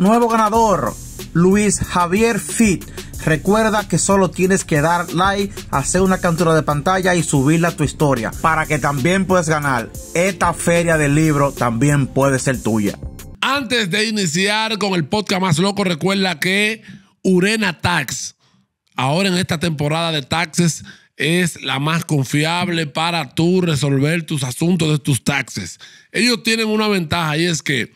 nuevo ganador, Luis Javier Fit. Recuerda que solo tienes que dar like, hacer una captura de pantalla y subirla a tu historia para que también puedas ganar. Esta feria del libro también puede ser tuya. Antes de iniciar con el podcast más loco, recuerda que Urena Tax, ahora en esta temporada de taxes, es la más confiable para tú resolver tus asuntos de tus taxes. Ellos tienen una ventaja y es que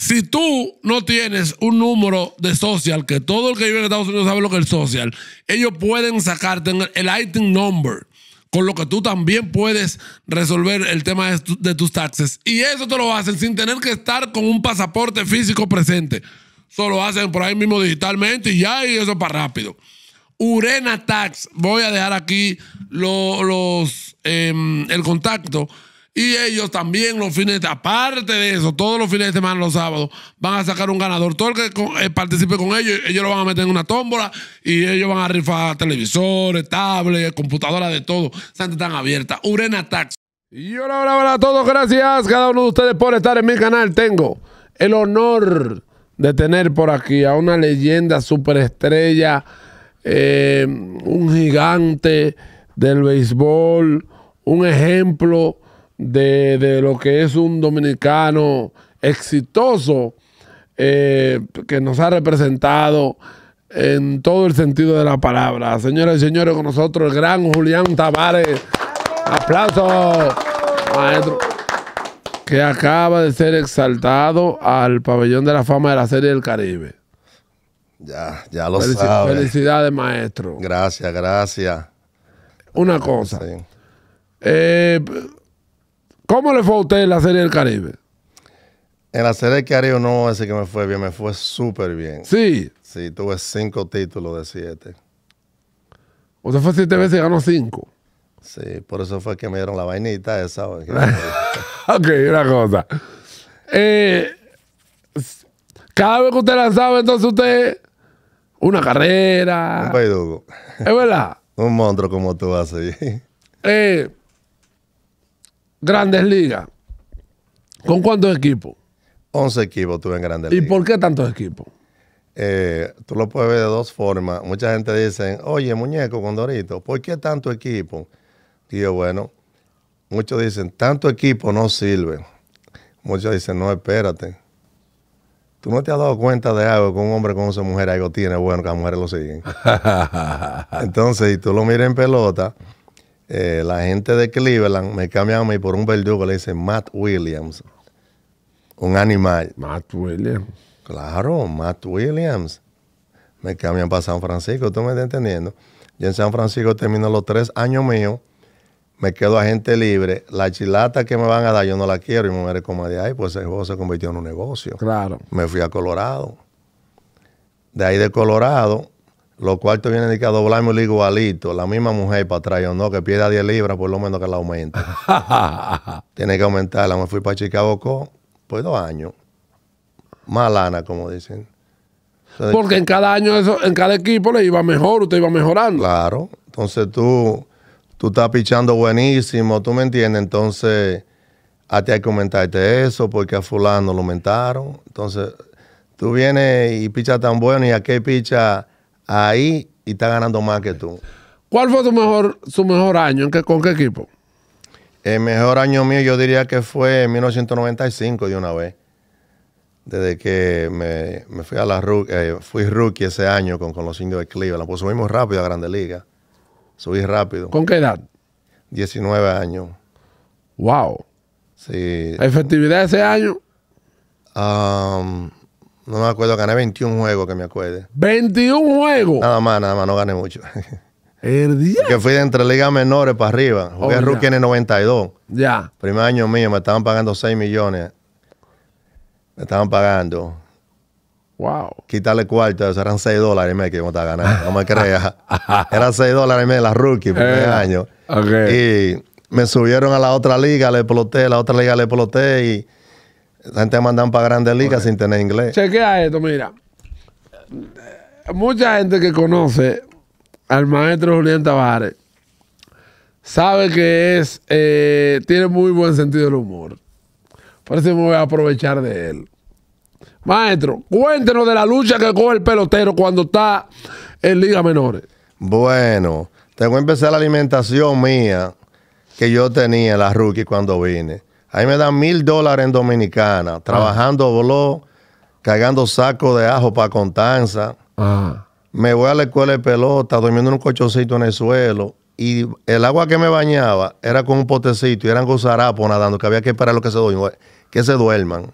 si tú no tienes un número de social, que todo el que vive en Estados Unidos sabe lo que es el social, ellos pueden sacarte el item number, con lo que tú también puedes resolver el tema de, tus taxes. Y eso te lo hacen sin tener que estar con un pasaporte físico presente. Solo hacen por ahí mismo digitalmente y ya, y eso para rápido. Urena Tax, voy a dejar aquí los, em, el contacto y ellos también los fines de aparte de eso, todos los fines de semana, los sábados, van a sacar un ganador. Todo el que eh, participe con ellos, ellos lo van a meter en una tómbola y ellos van a rifar televisores, tablets, computadoras, de todo. Santa tan abierta. Urena Tax. Y hola, hola, hola a todos. Gracias cada uno de ustedes por estar en mi canal. Tengo el honor de tener por aquí a una leyenda superestrella, eh, un gigante del béisbol, un ejemplo de, lo que es un dominicano exitoso eh, que nos ha representado en todo el sentido de la palabra. Señoras y señores, con nosotros el gran Julián Tavares. ¡Aplausos! maestro. Que acaba de ser exaltado al pabellón de la fama de la serie del Caribe. Ya, ya lo Felicidades, maestro. Gracias, gracias. Una cosa. Eh, ¿Cómo le fue a usted en la Serie del Caribe? En la Serie del Caribe no ese que me fue bien, me fue súper bien. Sí. Sí, tuve cinco títulos de siete. Usted fue siete veces y ganó cinco. Sí, por eso fue que me dieron la vainita esa. ok, una cosa. Eh, cada vez que usted lanzaba, entonces usted una carrera. Un paydugo. Es verdad. Un monstruo como tú haces. eh, Grandes Ligas, ¿con eh, cuántos equipos? 11 equipos tuve en Grandes Ligas. ¿Y por qué tantos equipos? Eh, tú lo puedes ver de dos formas. Mucha gente dice, oye, muñeco Condorito, ¿por qué tanto equipo? Digo, bueno, muchos dicen, tanto equipo no sirve. Muchos dicen, no, espérate. Tú no te has dado cuenta de algo que un hombre con su mujer algo tiene bueno, que las mujeres lo siguen. Entonces, si tú lo miras en pelota, eh, la gente de Cleveland me cambian a mí por un verdugo, le dicen Matt Williams, un animal. Matt Williams. Claro, Matt Williams. Me cambian para San Francisco, ¿tú me estás entendiendo? Yo en San Francisco termino los tres años míos, me quedo a gente libre. La chilata que me van a dar yo no la quiero y me voy como de ahí, pues el juego se convirtió en un negocio. Claro. Me fui a Colorado. De ahí de Colorado los cuartos vienen de que el igualito, la misma mujer para traer o no, que pierda 10 libras por lo menos que la aumente. Tiene que aumentarla. Me fui para Chicago Co, pues dos años. Más lana, como dicen. Porque en cada año, eso, en cada equipo le iba mejor, usted iba mejorando. Claro. Entonces tú, tú estás pichando buenísimo, tú me entiendes. Entonces a ti hay que aumentarte eso porque a fulano lo aumentaron. Entonces, tú vienes y pichas tan bueno y qué picha ahí y está ganando más que tú. ¿Cuál fue tu mejor, su mejor año? ¿Con qué equipo? El mejor año mío yo diría que fue en 1995 de una vez. Desde que me, fui a la eh, fui rookie ese año con, los indios de Cleveland. Pues subimos rápido a Grande Liga. Subí rápido. ¿Con qué edad? 19 años. Wow. Sí. ¿Efectividad ese año? Ah... No me acuerdo, gané 21 juegos que me acuerde. 21 juegos. Nada más, nada más, no gané mucho. El Que fui de entre ligas menores para arriba. Jugué oh, rookie en el 92. Ya. Primer año mío, me estaban pagando 6 millones. Me estaban pagando. Wow. Quitarle cuarto, eso eran 6 dólares y medio que yo me estaba ganando. No me creas. eran 6 dólares y medio la rookie, primer eh, año. Y me subieron a la otra liga, le exploté, la otra liga le exploté y la gente mandan para grandes ligas sin tener inglés. Chequea esto, mira. Mucha gente que conoce al maestro Julián Tavares sabe que es eh, tiene muy buen sentido del humor. Por eso me voy a aprovechar de él. Maestro, cuéntenos de la lucha que coge el pelotero cuando está en Liga Menores. Bueno, tengo que empezar la alimentación mía que yo tenía, la rookie, cuando vine. Ahí me dan mil dólares en Dominicana, ah. trabajando cargando sacos de ajo para Contanza. Ah. Me voy a la escuela de pelota, durmiendo en un cochoncito en el suelo. Y el agua que me bañaba era con un potecito y eran gozarapos nadando, que había que esperar lo que se, que se duerman.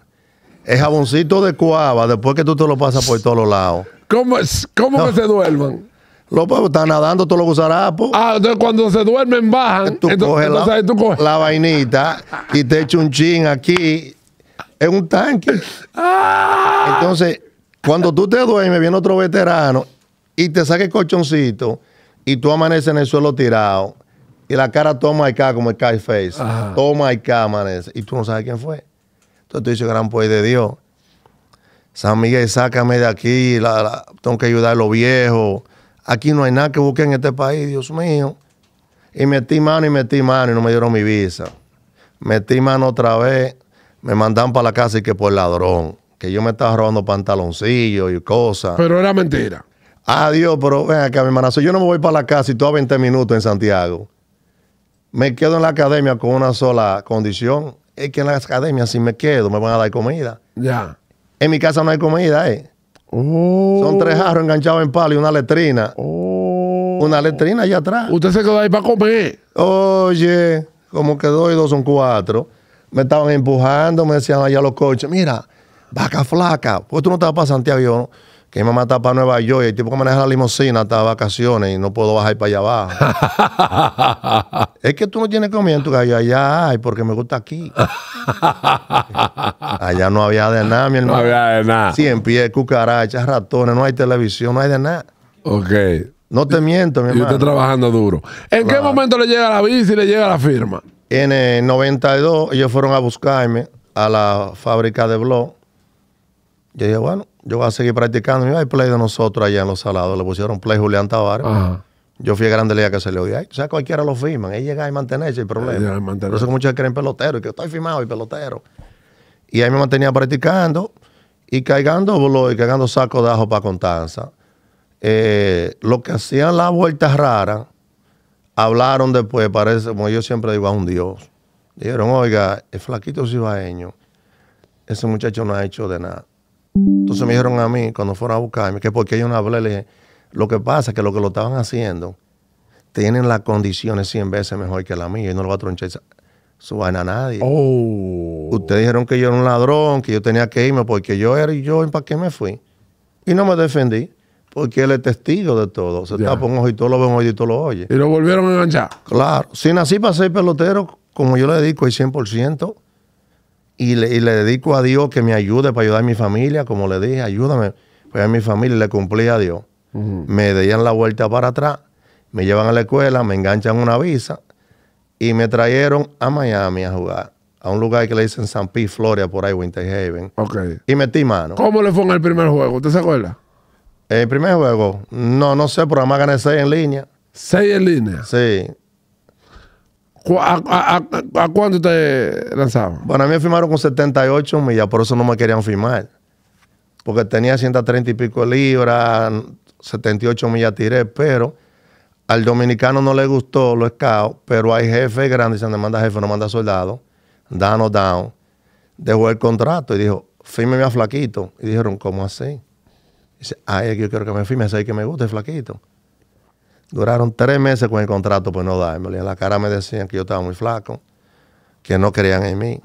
El jaboncito de cuava, después que tú te lo pasas por todos los lados. ¿Cómo, cómo que se duerman? pueblos están nadando todos los gusarapos. Ah, entonces cuando se duermen bajan. Eh, tú entonces, coges la, tú la vainita y te echa un chin aquí. Es un tanque. Ah. Entonces, cuando tú te duermes, viene otro veterano y te saca el colchoncito y tú amaneces en el suelo tirado y la cara toma el acá como el Face. Toma y acá amanece. Y tú no sabes quién fue. Entonces tú dices, gran poder de Dios. San Miguel, sácame de aquí, la, tengo que ayudar a los viejos. Aquí no hay nada que busque en este país, Dios mío. Y metí mano y metí mano y no me dieron mi visa. Metí mano otra vez, me mandaron para la casa y que por ladrón, que yo me estaba robando pantaloncillos y cosas. Pero era mentira. Adiós, ah, pero ven acá, mi hermanazo, yo no me voy para la casa y todo a 20 minutos en Santiago. Me quedo en la academia con una sola condición. Es que en la academia si me quedo me van a dar comida. Ya. En mi casa no hay comida, eh. Son tres oh. jarros enganchados en palo y una letrina. Oh. Una letrina allá atrás. Usted se quedó ahí para comer. Oye, como que dos y dos son cuatro. Me estaban empujando, me decían allá los coches, mira, vaca flaca, pues tú no estabas vas para Santiago. Yo, mi mamá está para Nueva York y el tipo que maneja la limusina hasta vacaciones y no puedo bajar para allá abajo. es que tú no tienes comienzo que Allá hay, porque me gusta aquí. allá no había de nada, mi hermano. No había de nada. en pies, cucarachas, ratones, no hay televisión, no hay de nada. Ok. No te miento, mi hermano. Y usted trabajando duro. ¿En qué momento le llega la bici y le llega la firma? En el 92 ellos fueron a buscarme a la fábrica de blog. Yo dije, bueno, yo voy a seguir practicando. Y hay play de nosotros allá en Los Salados. Le pusieron play Julián Tavares. Yo fui a Grande Liga que se le odió. O sea, cualquiera lo firman. Él llega y mantenerse el problema. Por eso muchos creen pelotero. Y que estoy firmado y pelotero. Y ahí me mantenía practicando y cargando bolos y cargando saco de ajo para Contanza. Eh, lo que hacían las vueltas raras, hablaron después, parece, como yo siempre digo, a un dios. Dijeron, oiga, el flaquito cibaeño, ese muchacho no ha hecho de nada. Entonces me dijeron a mí, cuando fueron a buscarme, que porque yo no hablé, le dije, lo que pasa es que lo que lo estaban haciendo, tienen las condiciones 100 veces mejor que la mía y no lo va a tronchar su vaina a nadie. Oh. Ustedes dijeron que yo era un ladrón, que yo tenía que irme porque yo era y yo, ¿para qué me fui? Y no me defendí porque él es testigo de todo. Se tapa un ojo y todo lo ven oído y todo lo oye. Y lo volvieron a enganchar. Claro. Si nací para ser pelotero, como yo le dedico el 100%, y le, dedico a Dios que me ayude para ayudar a mi familia, como le dije, ayúdame para pues, ayudar a mi familia y le cumplí a Dios. Me deían la vuelta para atrás, me llevan a la escuela, me enganchan una visa y me trajeron a Miami a jugar. A un lugar que le dicen San Pete, Florida, por ahí, Winter Haven. Y metí mano. ¿Cómo le fue en el primer juego? ¿Usted se acuerda? El primer juego, no, no sé, pero además gané seis en línea. ¿Seis en línea? Sí a, cuánto te lanzaban? Bueno, a mí me firmaron con 78 millas, por eso no me querían firmar. Porque tenía 130 y pico libras, 78 millas tiré, pero al dominicano no le gustó lo escao, pero hay jefes grandes, se manda jefe, no manda soldado, down down. Dejó el contrato y dijo, fírmeme a flaquito. Y dijeron, ¿cómo así? dice, ay, yo quiero que me firme, ese que me gusta, el flaquito. Duraron tres meses con el contrato pues no dármelo. en la cara me decían que yo estaba muy flaco, que no creían en mí.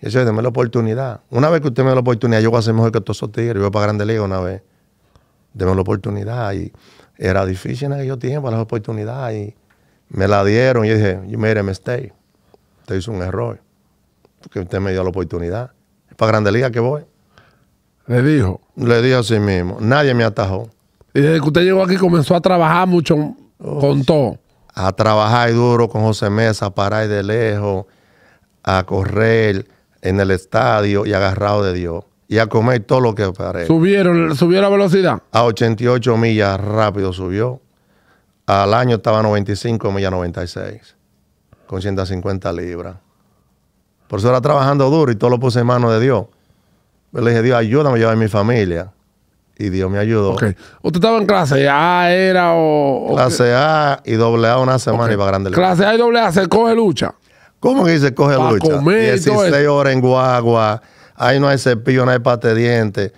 Y yo decía, la oportunidad. Una vez que usted me da la oportunidad, yo voy a ser mejor que todos esos tigres. Yo voy para Grande Liga una vez. Deme la oportunidad. Y era difícil en aquellos tiempos las oportunidades. Y me la dieron. Y yo dije, mire, me a mistake. Usted hizo un error. Porque usted me dio la oportunidad. Es para Grande Liga que voy. Le dijo. Le a sí mismo. Nadie me atajó. Y desde que usted llegó aquí comenzó a trabajar mucho con todo. A trabajar duro con José Mesa, a parar de lejos, a correr en el estadio y agarrado de Dios. Y a comer todo lo que paré. ¿Subieron, ¿Subió la velocidad? A 88 millas rápido subió. Al año estaba 95 millas 96, con 150 libras. Por eso era trabajando duro y todo lo puse en manos de Dios. Le dije, Dios, ayúdame a llevar a mi familia y Dios me ayudó. ¿Usted estaba en clase A, era o...? clase A y doble A una semana y y a grande. Clase A y doble A, se coge lucha. ¿Cómo que dice coge lucha? 16 horas en guagua, ahí no hay cepillo, no hay pate de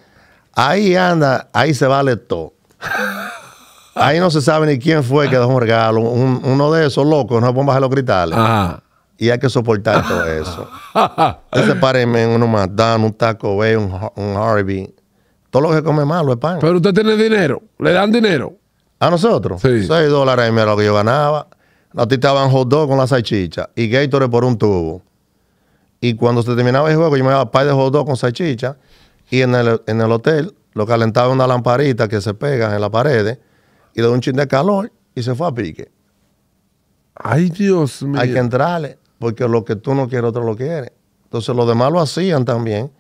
Ahí anda, ahí se vale todo. ahí no se sabe ni quién fue que dejó un regalo. uno de esos locos, no pueden bajar los cristales. Ajá. Y hay que soportar todo eso. Ese párenme en uno más, un Taco un, un Harvey todo lo que come malo es pan. Pero usted tiene dinero, le dan dinero. ¿A nosotros? Sí. 6 dólares y lo que yo ganaba. A ti te hot dog con la salchicha y Gatorade por un tubo. Y cuando se terminaba el juego, yo me daba par de hot dog con salchicha y en el, hotel lo calentaba una lamparita que se pega en la pared y le da un chin de calor y se fue a pique. Ay, Dios mío. Hay que entrarle, porque lo que tú no quieres, otro lo quiere. Entonces los demás lo hacían también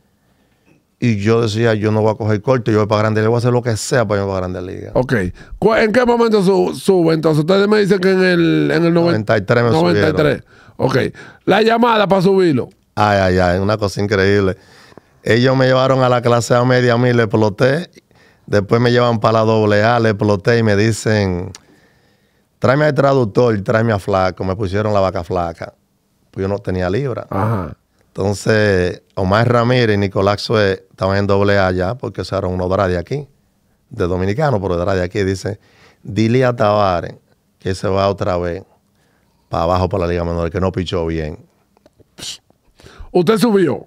y yo decía, yo no voy a coger corto, yo voy para grande Liga, voy a hacer lo que sea para ir para grande liga Ok. ¿En qué momento sube? Entonces, ustedes me dicen que en el, en el 93 me 93. Ok. La llamada para subirlo. Ay, ay, ay, una cosa increíble. Ellos me llevaron a la clase A media a mí, le exploté. Después me llevan para la doble le exploté y me dicen, tráeme al traductor, tráeme a flaco. Me pusieron la vaca flaca. Pues yo no tenía libra. Ajá. Entonces, Omar Ramírez y Nicolás Sue estaban en doble A ya, porque usaron uno de aquí, de dominicano, pero de aquí. Dice, dile a Tavares que se va otra vez para abajo para la Liga Menor, que no pichó bien. ¿Usted subió?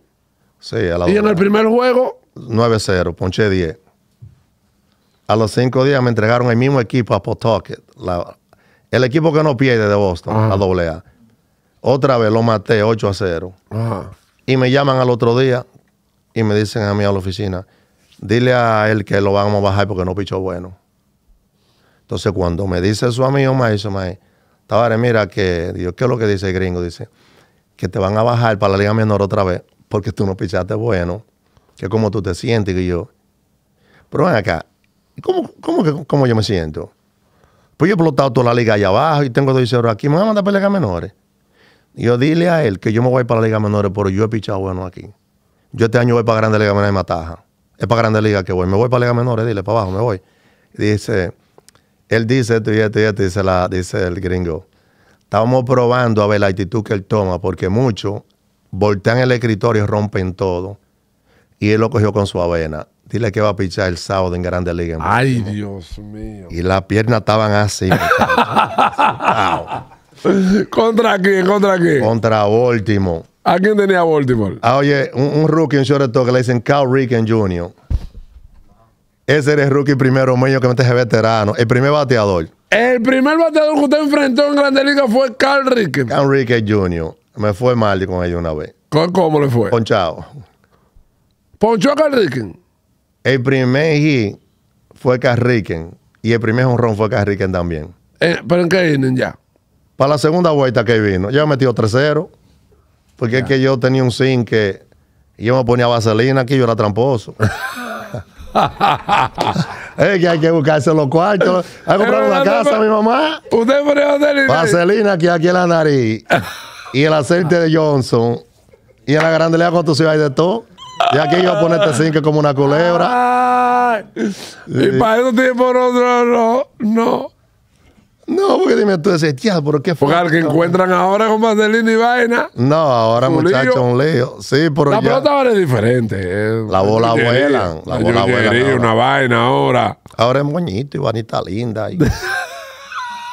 Sí, a la ¿Y en el primer juego? 9-0, ponché 10. A los cinco días me entregaron el mismo equipo a Post la, el equipo que no pierde de Boston, a doble A. Otra vez lo maté 8 a 0. Ajá. Y me llaman al otro día y me dicen a mí a la oficina, dile a él que lo vamos a bajar porque no pichó bueno. Entonces cuando me dice su amigo Maíz, dice: mira que, dios ¿qué es lo que dice el gringo? Dice, que te van a bajar para la Liga Menor otra vez porque tú no pichaste bueno, que como tú te sientes y yo. Pero ven acá, ¿cómo, cómo, que, cómo yo me siento? Pues yo he explotado toda la liga allá abajo y tengo dos euros aquí, me van a mandar para Liga menores. Yo dile a él que yo me voy para la Liga Menores, pero yo he pichado bueno aquí. Yo este año voy para Grande Liga Menores de Mataja. Es para Grande Liga que voy. Me voy para la Liga Menores, dile, para abajo, me voy. Dice, él dice esto y esto dice, la, dice el gringo. Estábamos probando a ver la actitud que él toma, porque muchos voltean el escritorio y rompen todo. Y él lo cogió con su avena. Dile que va a pichar el sábado en Grande Liga. En Ay, Dios mío. Y las piernas estaban así. ¿Contra quién? ¿Contra quién? Contra Baltimore. ¿A quién tenía Baltimore? Ah, oye, un, rookie, un todo que le dicen Carl Ricken Jr. Ese era el rookie primero medio que me veterano. El primer bateador. El primer bateador que usted enfrentó en Grande Liga fue Carl Ricken. Carl Ricken Jr. Me fue mal con ellos una vez. ¿Cómo le fue? Ponchado. ¿Ponchó a Carl Ricken? El primer hit fue Carl Ricken. Y el primer honrón fue Carl Ricken también. Eh, ¿Pero en qué inning ya? Para la segunda vuelta que vino, ya me metió 3-0. Porque es que yo tenía un sin que yo me ponía vaselina aquí, yo era tramposo. es que hay que buscarse los cuartos. Hay que comprar una casa, mi mamá. Usted pone vaselina. Vaselina aquí, aquí en la nariz. y el aceite de Johnson. Y en la grande le cuando tú de todo. Y aquí iba a este zinc como una culebra. Ay, y para tiene por otro no, no. No, porque dime tú ese tía, pero qué fue. Porque al que encuentran ahora con Marcelino y vaina. No, ahora muchachos, un lío. Sí, la pelota ahora es diferente. Eh. La bola vuela. La bola vuela. una vaina ahora. Ahora es moñito y vanita linda.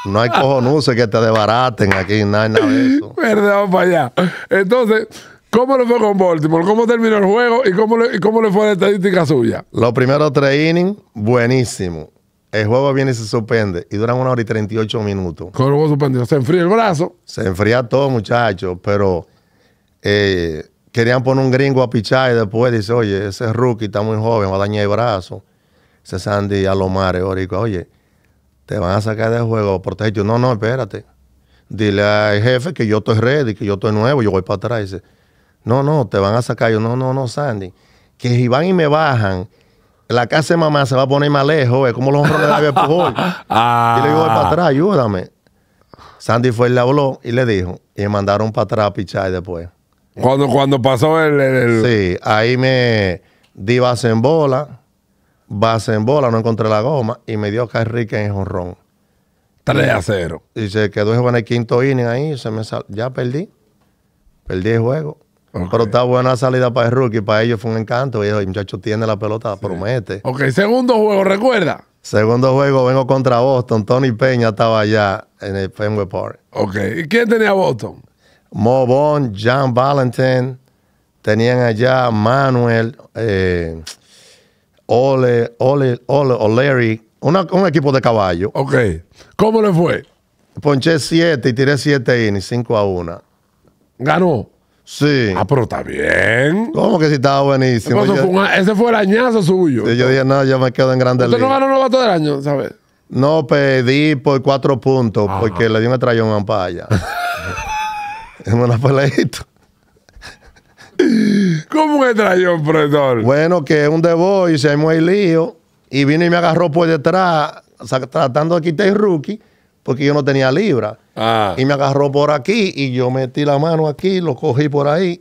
no hay cojonuces que te desbaraten aquí, nada, nada de eso. Perdón para allá. Entonces, ¿Cómo le fue con Baltimore? ¿Cómo terminó el juego? ¿Y cómo le, cómo le fue la estadística suya? Los primeros tres innings, buenísimo. El juego viene y se suspende y duran una hora y 38 minutos. ¿Cómo juego suspendido? Se enfría el brazo. Se enfría todo, muchachos, pero eh, querían poner un gringo a pichar y después dice, oye, ese rookie está muy joven, va a dañar el brazo. Ese Sandy a los mares, oye, te van a sacar del juego, protege. Yo, no, no, espérate. Dile al jefe que yo estoy ready, que yo estoy nuevo, yo voy para atrás. Dice, no, no, te van a sacar. Yo, no, no, no, Sandy. Que si van y me bajan la casa de mamá se va a poner más lejos, es como los hombres de David Pujol. Ah. Y le digo, para atrás, ayúdame. Sandy fue y le habló y le dijo, y me mandaron para atrás a pichar después. Cuando, cuando pasó el, Sí, ahí me di base en bola, base en bola, no encontré la goma, y me dio Carrique en honrón. 3 a 0. Y se quedó en el quinto inning ahí, se me ya perdí. Perdí el juego. Pero está buena salida para el rookie, para ellos fue un encanto. Y el muchacho tiene la pelota, promete. Ok, segundo juego, recuerda. Segundo juego, vengo contra Boston. Tony Peña estaba allá en el Fenway Park. Ok, ¿y quién tenía Boston? Mo Bond, John Valentin, tenían allá Manuel, eh, Ole, Ole, Ole, O'Leary, un equipo de caballo. Ok, ¿cómo le fue? Ponché siete y tiré siete innings, 5 a 1. Ganó. Sí. Ah, pero está bien. ¿Cómo que sí estaba buenísimo? ese fue el añazo suyo. yo dije, no, yo me quedo en grande ¿Usted no ganó novato del año, ¿sabes? No, pedí por cuatro puntos ah. porque le di un trayón a Paya. Es una peleita. ¿Cómo un trayón, profesor? Bueno, que es un The Boy, se armó el lío. Y vino y me agarró por detrás, tratando de quitar el rookie porque yo no tenía libra. Ah. Y me agarró por aquí y yo metí la mano aquí, lo cogí por ahí,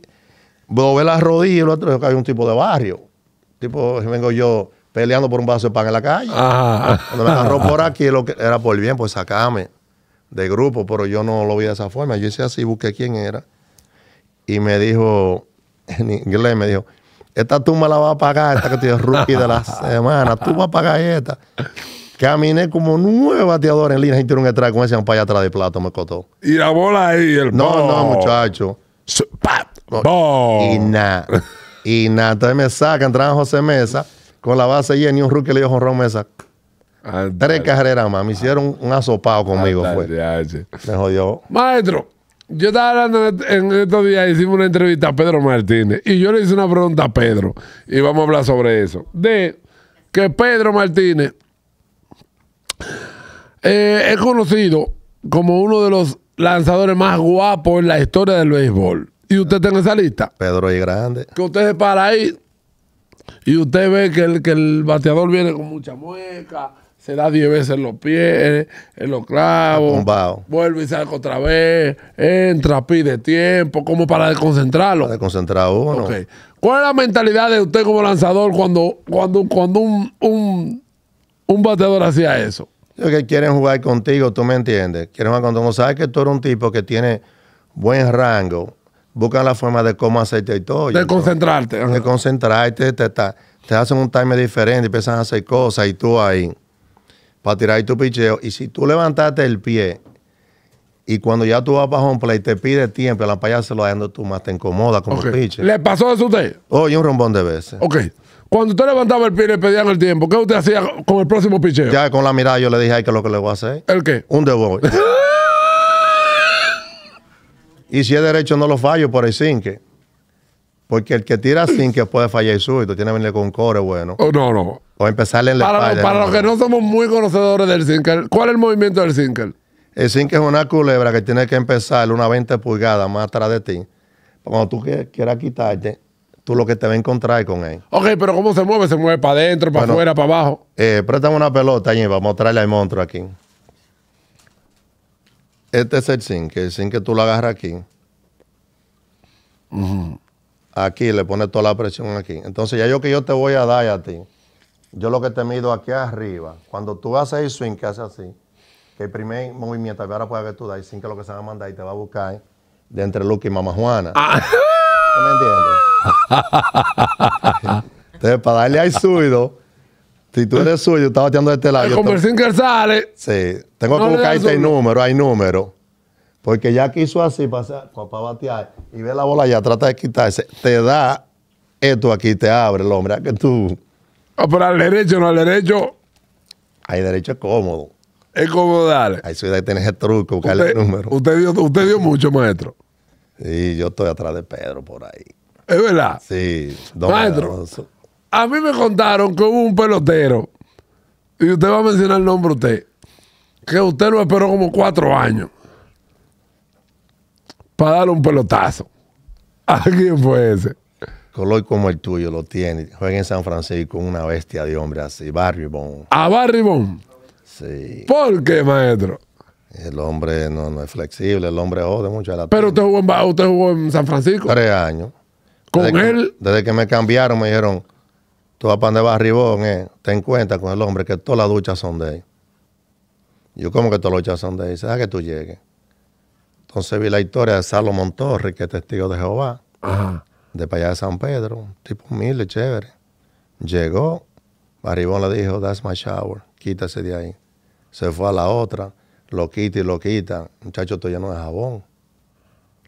doblé las rodillas y lo otro, hay un tipo de barrio. Tipo, vengo yo peleando por un vaso de pan en la calle. Ah. Cuando me agarró por aquí, lo que era por bien, pues sacame de grupo, pero yo no lo vi de esa forma. Yo hice así, busqué quién era. Y me dijo, en inglés me dijo, esta tumba la va a pagar, esta que tiene rookie de la semana, tú vas a pagar esta. Caminé como nueve bateadores en línea y tiró un extra con ese paya atrás de plato, me cotó. Y la bola ahí, el No, no, muchacho. no. Y nada. y nada. Entonces me sacan, traen José Mesa con la base llena y un rookie le dio Ron Mesa. Ah, Tres carreras más. Me hicieron un asopado conmigo. Ah, fue. Me jodió. Maestro, yo estaba hablando este, en estos días, hicimos una entrevista a Pedro Martínez y yo le hice una pregunta a Pedro y vamos a hablar sobre eso. De que Pedro Martínez eh, es conocido como uno de los lanzadores más guapos en la historia del béisbol. Y usted está en esa lista. Pedro y Grande. Que usted se para ahí y usted ve que el, que el bateador viene con mucha mueca, se da 10 veces en los pies, en los clavos, vuelve y saca otra vez, entra, pide tiempo, como para desconcentrarlo. Para desconcentrar uno. ¿Cuál es la mentalidad de usted como lanzador cuando, cuando, cuando un, un, un bateador hacía eso? que quieren jugar contigo, tú me entiendes. Quieren jugar contigo. Sabes que tú eres un tipo que tiene buen rango. Buscan la forma de cómo hacerte y todo. De concentrarte. De concentrarte. Te, hacen un time diferente, empiezan a hacer cosas y tú ahí. Para tirar tu picheo. Y si tú levantaste el pie y cuando ya tú vas para home play te pide tiempo, la payaso se lo dando tú más, te incomoda como okay. piche. ¿Le pasó eso a usted? Hoy un rombón de veces. Ok. Cuando usted levantaba el pie y le pedían el tiempo, ¿qué usted hacía con el próximo picheo? Ya con la mirada yo le dije, ay, es lo que le voy a hacer. ¿El qué? Un debo. y si es derecho, no lo fallo por el cinque. Porque el que tira sin que puede fallar suito tiene que venir con core bueno. O oh, no, no. O empezarle en la para, Para los que no somos muy conocedores del sinker, ¿cuál es el movimiento del sinker? El sinker es una culebra que tiene que empezar una 20 pulgadas más atrás de ti. Cuando tú quieras quitarte, tú lo que te va a encontrar con él. Ok, pero ¿cómo se mueve? ¿Se mueve para adentro, para afuera, para abajo? Eh, préstame una pelota, y vamos a traerle al monstruo aquí. Este es el zinc, el zinc que tú lo agarras aquí. Aquí le pones toda la presión aquí. Entonces, ya yo que yo te voy a dar a ti, yo lo que te mido aquí arriba, cuando tú haces el swing, que haces así, que el primer movimiento, ahora puede que tú das, el zinc lo que se va a mandar y te va a buscar de entre Luke y Mamá Juana. Ah. ¿Tú me entiendes? Entonces, para darle al suido si tú eres suyo, estaba bateando de este lado. El que sale. Sí, tengo que buscar este número, hay número. Porque ya quiso así para, para batear y ve la bola ya, trata de quitarse. Te da esto aquí, te abre el hombre. que tú. Ah, pero al derecho, no al derecho. Hay derecho cómodo. Es cómodo darle. Ahí tienes el este truco, el número. Usted dio, usted dio mucho, maestro. Sí, yo estoy atrás de Pedro por ahí. Es verdad. Sí, Maestro, a mí me contaron que hubo un pelotero, y usted va a mencionar el nombre usted, que usted lo esperó como cuatro años para darle un pelotazo. ¿A quién fue ese? Color como el tuyo lo tiene. Juega en San Francisco una bestia de hombre así, Barry Bond. ¿A Barry Bond? Sí. ¿Por qué, maestro? El hombre no, es flexible, el hombre jode mucho a la Pero usted jugó, en, usted jugó en San Francisco. Tres años. Con desde él. Que, desde que me cambiaron me dijeron, tú vas para donde Ribón, eh, ten cuenta con el hombre que todas las duchas son de él. Yo, como que todas las duchas son de él? Dice, que tú llegues. Entonces vi la historia de Salomón Torres, que es testigo de Jehová, de para allá de San Pedro, tipo humilde, chévere. Llegó, Barribón le dijo, that's my shower, quítase de ahí. Se fue a la otra, lo quita y lo quita. Muchacho, ya lleno de jabón.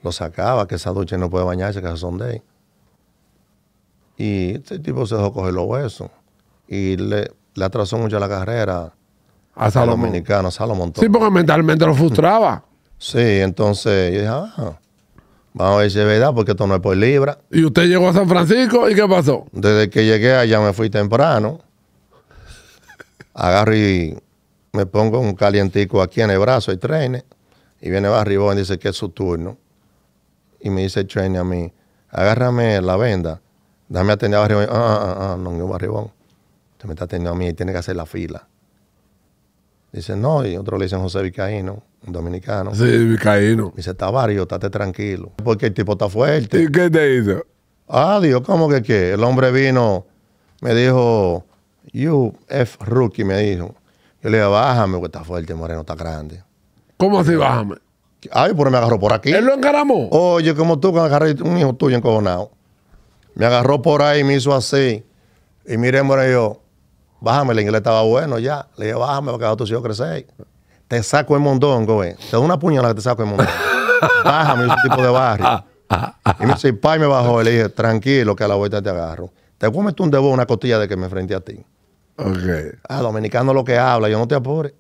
Lo sacaba, que esa ducha no puede bañarse, que son de él. Y este tipo se dejó coger los huesos. Y le, atrasó mucho la carrera a Salomón. dominicano, Sí, porque mentalmente lo frustraba. sí, entonces yo dije, ah, vamos a ver si es verdad, porque esto no es por libra. ¿Y usted llegó a San Francisco y qué pasó? Desde que llegué allá me fui temprano. Agarro y me pongo un calientico aquí en el brazo, y trenes Y viene Barribón y dice que es su turno. Y me dice el a mí, agárrame la venda Dame atender a Barribón. Ah, ah, ah, ah, no, no, Barribón. Usted me está atendiendo a mí y tiene que hacer la fila. Dice, no, y otro le dice, José Vicaíno, dominicano. Sí, Vicaíno. Dice, está barrio, estate tranquilo. Porque el tipo está fuerte. ¿Y qué te hizo? Ah, Dios, ¿cómo que qué? El hombre vino, me dijo, you F rookie, me dijo. Yo le dije, bájame, porque está fuerte, moreno, está grande. ¿Cómo así, bájame? Ay, pero me agarró por aquí. ¿Él lo encaramó? Oye, como tú, que agarré un hijo tuyo encojonado. Me agarró por ahí, y me hizo así. Y mire, yo, bájame, el inglés estaba bueno ya. Le dije, bájame, porque tú tus yo creces. Te saco el montón, güey. Te doy una puñalada que te saco el montón. bájame, ese tipo de barrio. y me dice, pa, me bajó. Y le dije, tranquilo, que a la vuelta te agarro. Te comes tú un debo, una costilla de que me enfrenté a ti. Ok. Ah, dominicano lo que habla, yo no te apure.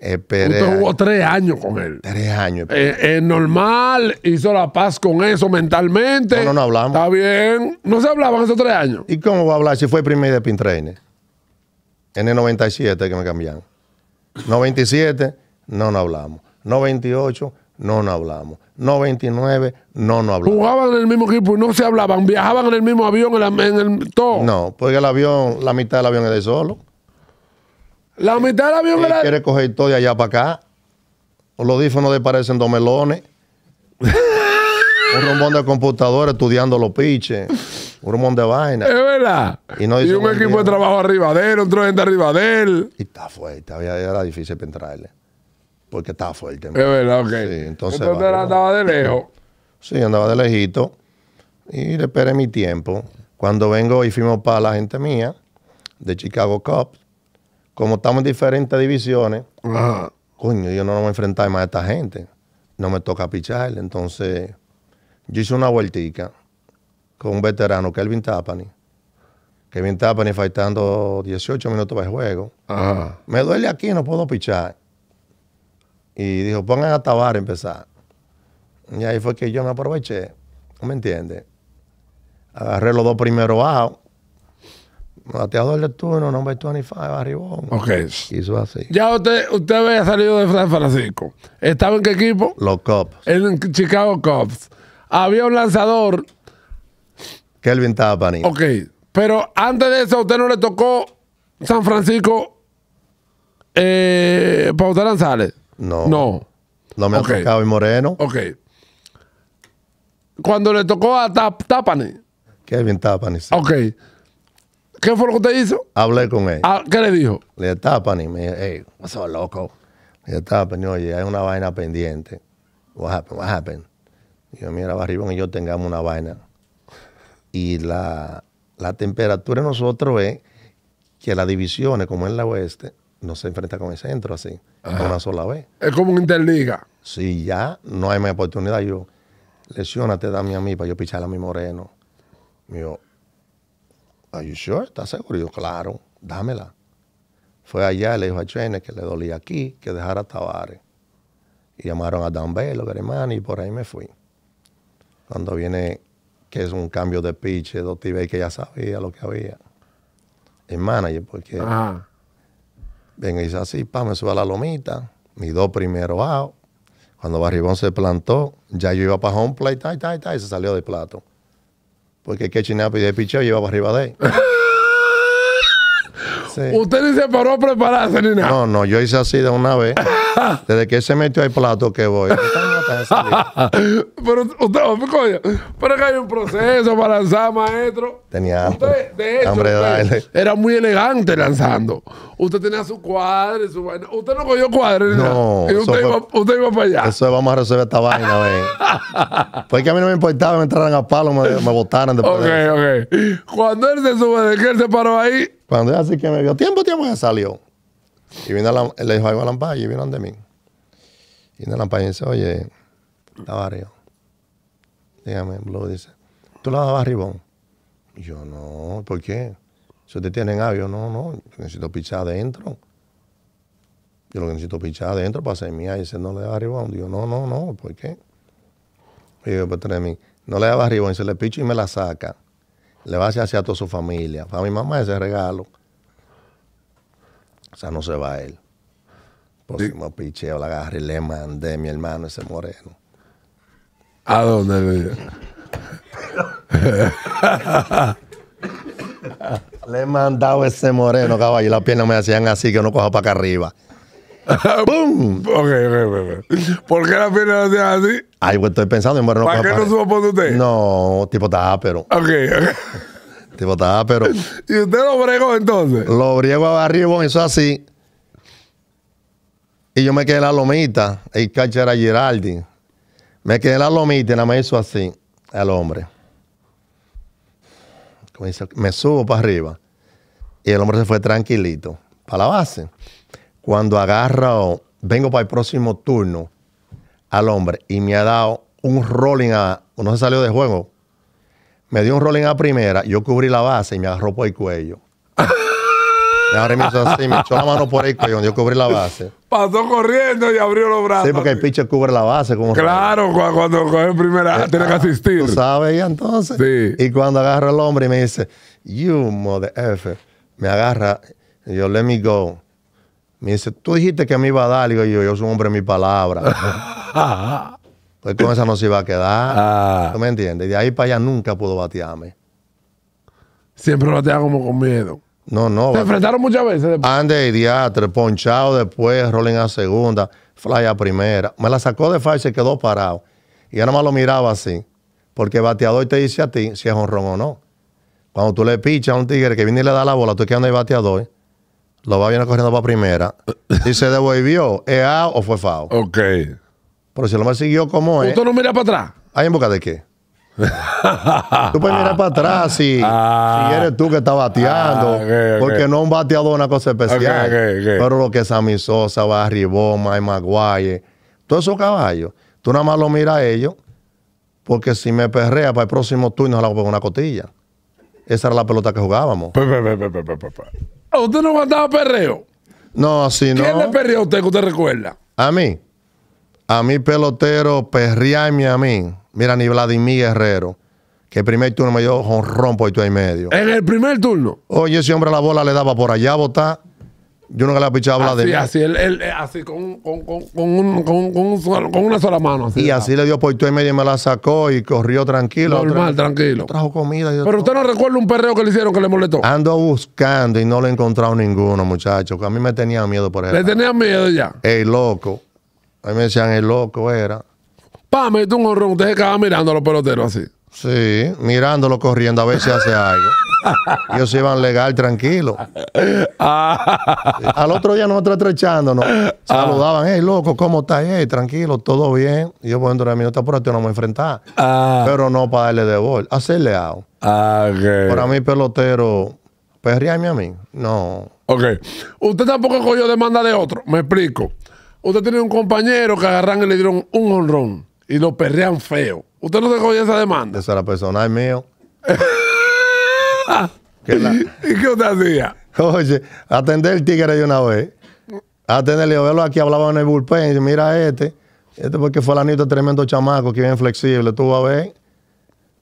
Eh, pero Usted jugó eh, tres años con él. Tres años. Eh, es normal, hizo la paz con eso mentalmente. No, no, hablamos. Está bien. No se hablaban esos tres años. ¿Y cómo va a hablar si fue primer de Pintrainer? En el 97 que me cambiaron. 97, no, no hablamos. 98, no, no hablamos. 99, no, no hablamos. Jugaban en el mismo equipo y no se hablaban. Viajaban en el mismo avión, en el todo. No, porque el avión, la mitad del avión es de solo. La mitad del avión Él quiere coger todo de allá para acá. Los audífonos le parecen dos melones. un rumón de computador estudiando los piches. Un rumón de vaina. Es verdad. Y, un equipo de trabajo arriba de él, otro gente arriba de él. Y está fuerte. Había, era difícil entrarle. Porque está fuerte. Es verdad, ok. entonces, andaba de lejos. Sí, andaba de lejito. Y le esperé mi tiempo. Cuando vengo y fuimos para la gente mía de Chicago Cup, como estamos en diferentes divisiones, coño, yo no me voy enfrentar más a esta gente. No me toca picharle. Entonces, yo hice una vueltica con un veterano, que Kelvin Tapani. Kelvin Tapani faltando 18 minutos de juego. Me duele aquí, no puedo pichar. Y dijo, pongan a Tabar a empezar. Y ahí fue que yo me aproveché. ¿Me entiendes? Agarré los dos primeros bajos. Bateador de turno, number 25, arribón. Ok. Hizo así. Ya usted, usted había salido de San Francisco. ¿Estaba en qué equipo? Los Cubs. En Chicago Cubs. Había un lanzador. Kelvin Tapani. Ok. Pero antes de eso, ¿a usted no le tocó San Francisco eh, para usted lanzarle? No. No. No me ha tocado y Moreno. Ok. Cuando le tocó a Tapani. Kelvin Tapani, sí. Ok. ¿Qué fue lo que usted hizo? Hablé con él. Ah, ¿Qué le dijo? Le tapan y me dijo, hey, eso loco. Le tapan y oye, hay una vaina pendiente. What happened? What happened? Y yo, mira, arriba y yo tengamos una vaina. Y la, temperatura de nosotros es que las divisiones, como en la oeste, no se enfrenta con el centro así, una sola vez. Es como una interliga. Si ya no hay más oportunidad, yo, lesiónate, dame a mí para yo pichar a mi moreno. Y ¿Estás seguro? Yo, claro, dámela. Fue allá, le dijo a Chene que le dolía aquí, que dejara Tavares. Y llamaron a Dan que hermano y por ahí me fui. Cuando viene, que es un cambio de pitch, dos que ya sabía lo que había. El manager, porque. Ajá. Venga, dice así, pa, me sube a la lomita, mis dos primeros out. Cuando Barribón se plantó, ya yo iba para home plate, y se salió de plato. Porque el que y de picheo lleva arriba de él. Usted ni se paró a prepararse ni nada. No, no, yo hice así de una vez. Desde que se metió al plato que voy. Pero usted, oh, que hay un proceso para lanzar, maestro. Tenía de hecho, Era muy elegante lanzando. Usted tenía su cuadre, su vaina. Usted no cogió cuadre, no. usted, iba, para allá. Eso vamos a resolver esta vaina, fue Pues que a mí no me importaba, me entraran a palo, me, botaran después. de ok. Cuando él se sube, de que él se paró ahí. Cuando él así que me vio, tiempo, tiempo, ya salió. Y vino a la, le dijo algo a Lampay y vino de mí. Y dice, oye, la barrio, Dígame, Blue dice, ¿tú dabas ribón? yo, no, ¿por qué? Si usted tienen avio, no, no, necesito pichar adentro. Yo lo que necesito pichar adentro para hacer mía. Y dice, no le daba ribón. Digo, no, no, no, ¿por qué? pues, mí, no le daba ribón, se le picho y me la saca. Le va a hacer a toda su familia. Para mi mamá ese regalo. O sea, no se va a él. Próximo me picheo, la agarré y le mandé mi hermano ese moreno. ¿A dónde le Le he mandado ese moreno, caballo. Las piernas me hacían así que no coja para acá arriba. ¡Bum! Okay, ok, ok, ¿Por qué las piernas hacían así? Ay, pues estoy pensando en moreno. ¿Para qué no subo por usted? No, tipo está pero. Ok, ok. Tipo está pero. ¿Y usted lo bregó entonces? Lo briego arriba, eso así. Y yo me quedé en la lomita. El cacho era Giraldi. Me quedé en la lomita y nada me hizo así al hombre. me subo para arriba. Y el hombre se fue tranquilito para la base. Cuando agarra, vengo para el próximo turno al hombre y me ha dado un rolling a, uno se salió de juego, me dio un rolling a primera, yo cubrí la base y me agarró por el cuello. Ahora hizo así, me echó la mano por ahí, cuando yo cubrí la base. Pasó corriendo y abrió los brazos. Sí, porque el pitcher cubre la base. Claro, cuando coge primera, eh, tiene que ah, asistir. Tú sabes, y entonces. Sí. Y cuando agarra el hombre y me dice, You mother F, me agarra, yo, let me go. Me dice, tú dijiste que me iba a dar. Y yo, yo soy un hombre de mi palabra. Pues con esa no se iba a quedar. Ah. ¿Tú me entiendes? de ahí para allá nunca pudo batearme. Siempre batea como con miedo. No, no. Se enfrentaron muchas veces. Después. Ande y ponchado después, rolling a segunda, fly a primera. Me la sacó de falsa y quedó parado. Y yo nomás lo miraba así. Porque el bateador te dice a ti si es honrón o no. Cuando tú le pichas a un tigre que viene y le da la bola, tú que andas bateador, lo va bien corriendo para primera. y se devolvió, ¿es o fue FAO? Ok. Pero si lo más siguió como es. ¿Usted no mira para atrás? Hay en boca de qué? tú puedes mirar para atrás si, ah. eres tú que estás bateando. Ah, porque no un bateador es una cosa especial. pero lo que Sammy Sosa, Barry Boma Y Maguire, todos esos caballos, tú nada más lo miras a ellos. Porque si me perrea para el próximo turno, la poner una cotilla. Esa era la pelota que jugábamos. Ah, ¿Usted no mandaba perreo? No, si no. ¿Quién le perreó a usted que usted recuerda? A mí. A mí, pelotero, perrearme a mí Mira, ni Vladimir Guerrero, que el primer turno me dio jonrón por y medio. ¿En el primer turno? Oye, ese hombre la bola le daba por allá a botar. Yo nunca le había pichado a Vladimir. Así, así, él, así con, una sola mano. y así le dio por y medio y me la sacó y corrió tranquilo. Normal, tranquilo. Trajo comida. Pero usted no recuerda un perreo que le hicieron que le molestó. Ando buscando y no le he encontrado ninguno, muchachos. Que a mí me tenía miedo por él. ¿Le tenían miedo ya? El loco. A mí me decían el loco era pa, mete un honrón. Usted se quedaba mirando a los peloteros así. Sí, mirándolo corriendo a ver si hace algo. Ellos se iban legal, tranquilo. Al otro día nosotros estrechándonos, ah. saludaban, hey loco, ¿cómo estás? Hey, tranquilo, todo bien. yo por dentro de mí, no está por aquí, no me enfrentar. Ah. Pero no para darle de bol, hacerle algo. Ah, para mí, pelotero, perrearme a mí, no. Ok, usted tampoco cogió demanda de otro, me explico. Usted tiene un compañero que agarran y le dieron un honrón y lo perrean feo. ¿Usted no se cogió esa demanda? Esa era personal mío. ¿qué la... ¿Y qué usted hacía? Oye, atender el tigre de una vez. Atenderle, verlo aquí, hablaba en el bullpen. Dice, mira este. Este porque fue la de tremendo chamaco, que bien flexible. Tú vas a ver,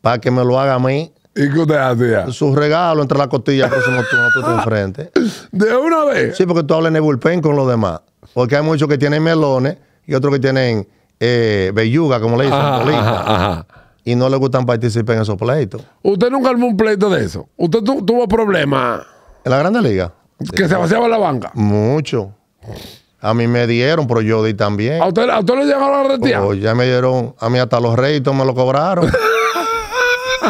para que me lo haga a mí. ¿Y qué usted hacía? Su regalo entre las costillas, próximo no tú te enfrente. ¿De una vez? Sí, porque tú hablas en el bullpen con los demás. Porque hay muchos que tienen melones y otros que tienen eh, belluga, como le dicen, y no le gustan participar en esos pleitos. ¿Usted nunca armó un pleito de eso? ¿Usted tuvo problemas? ¿En la Grande Liga? ¿Que se vaciaba la banca? Mucho. A mí me dieron, pero yo di también. ¿A usted, le llegaron a retirar? Oh, ya me dieron, a mí hasta los réditos me lo cobraron.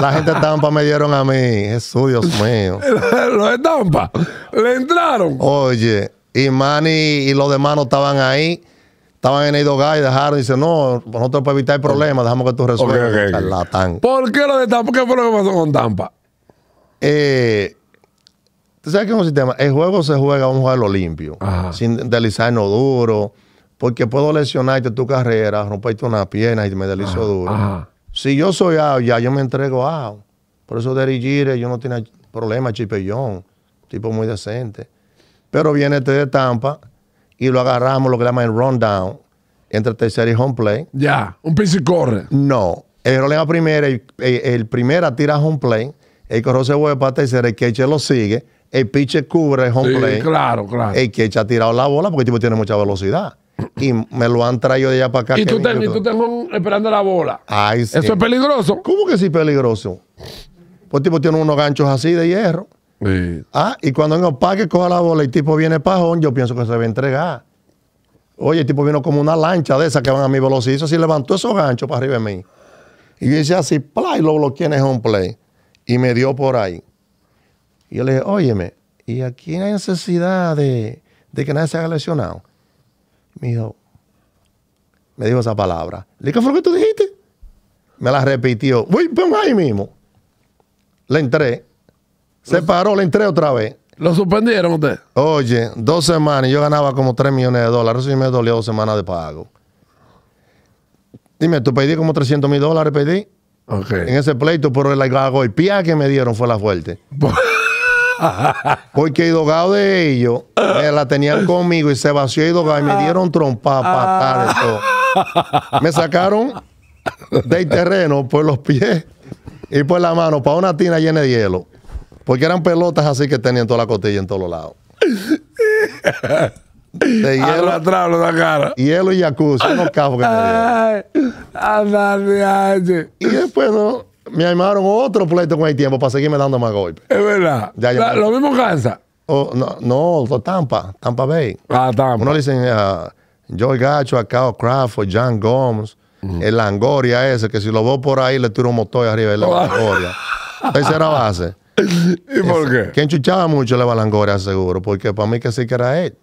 La gente estampa me dieron a mí. Jesús, Dios mío. los de le entraron. Oye, y Manny y los demás no estaban ahí. Estaban en el hogar y dejaron. Y dice, no, nosotros para evitar problemas, dejamos que tú resuelvas. ¿Por qué lo de Tampa? ¿Qué fue lo que pasó con Tampa? Eh, ¿Tú sabes qué es un sistema? El juego se juega, vamos a lo limpio. Sin deslizarnos duro. Porque puedo lesionarte tu carrera, romperte una pierna y me deslizo duro. Si yo soy out, ya yo me entrego out. Por eso dirigir yo no tiene problema, Chipellón. Tipo muy decente. Pero viene este de Tampa y lo agarramos lo que llaman el rundown entre tercera y home play. Ya, un y corre. No, el problema primera, el, el, primera tira home play, el corro se vuelve para tercera, el catcher lo sigue, el pitcher cubre el home sí, Claro, claro. El catcher ha tirado la bola porque el tipo tiene mucha velocidad. Y me lo han traído de allá para acá. Y tú estás esperando la bola. Eso es peligroso. ¿Cómo que sí peligroso? Pues el tipo tiene unos ganchos así de hierro. Ah, y cuando nos Opaque, coja la bola y el tipo viene pajón, yo pienso que se va a entregar. Oye, el tipo vino como una lancha de esas que van a mi velocidad, así levantó esos ganchos para arriba de mí. Y yo hice así, play, lo bloqueé en el home play. Y me dio por ahí. Y yo le dije, óyeme, ¿y aquí no hay necesidad de, que nadie se haga lesionado? Me dijo, me dijo esa palabra. ¿Le qué fue lo que tú dijiste? Me la repitió. Uy, pues ahí mismo. Le entré. Se paró, le entré otra vez. ¿Lo suspendieron usted? Oye, dos semanas y yo ganaba como tres millones de dólares. Eso me dolió dos semanas de pago. Dime, tú pedí como 300 mil dólares, pedí. Ok. En ese pleito, pero el golpeada que me dieron fue la fuerte. Porque idogado de ellos eh, la tenían conmigo y se vació y me dieron trompa, para todo. Me sacaron del terreno por los pies y por la mano para una tina llena de hielo. Porque eran pelotas así que tenían toda la costilla en todos los lados. De hielo. de la cara. Hielo y jacuzzi, unos cajos que me Y después ¿no? me armaron otro pleito con el tiempo para seguirme dando más golpes. Es verdad. lo mismo cansa. Oh, no, no, Tampa, Tampa Bay. Ah, Tampa. Uno le dicen a ah, Gacho, a Kyle Crawford, John Gomes, el Langoria ese, que si lo veo por ahí le tiro un motor arriba, el oh. Langoria. la base. ¿Y por qué? Que enchuchaba mucho la balangora, seguro, porque para mí que sí que era él.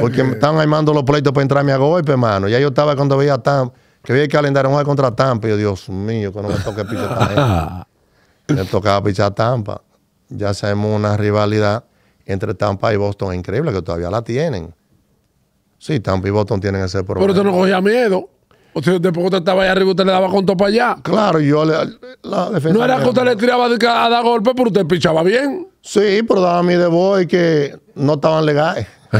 Porque me estaban armando los pleitos para entrarme a golpe, hermano. Ya yo estaba cuando veía Tampa, que veía el calendario contra Tampa. Y yo, Dios mío, que no me toque pichar Me tocaba pichar Tampa. Ya sabemos una rivalidad entre Tampa y Boston increíble, que todavía la tienen. Sí, Tampa y Boston tienen ese problema. Pero tú no cogía miedo. Usted, después que usted estaba allá arriba, usted le daba con para allá. Claro, yo le, la defensa. No era que usted le tiraba de, a dar golpe, pero usted pichaba bien. Sí, pero daba mi de que no estaban legales.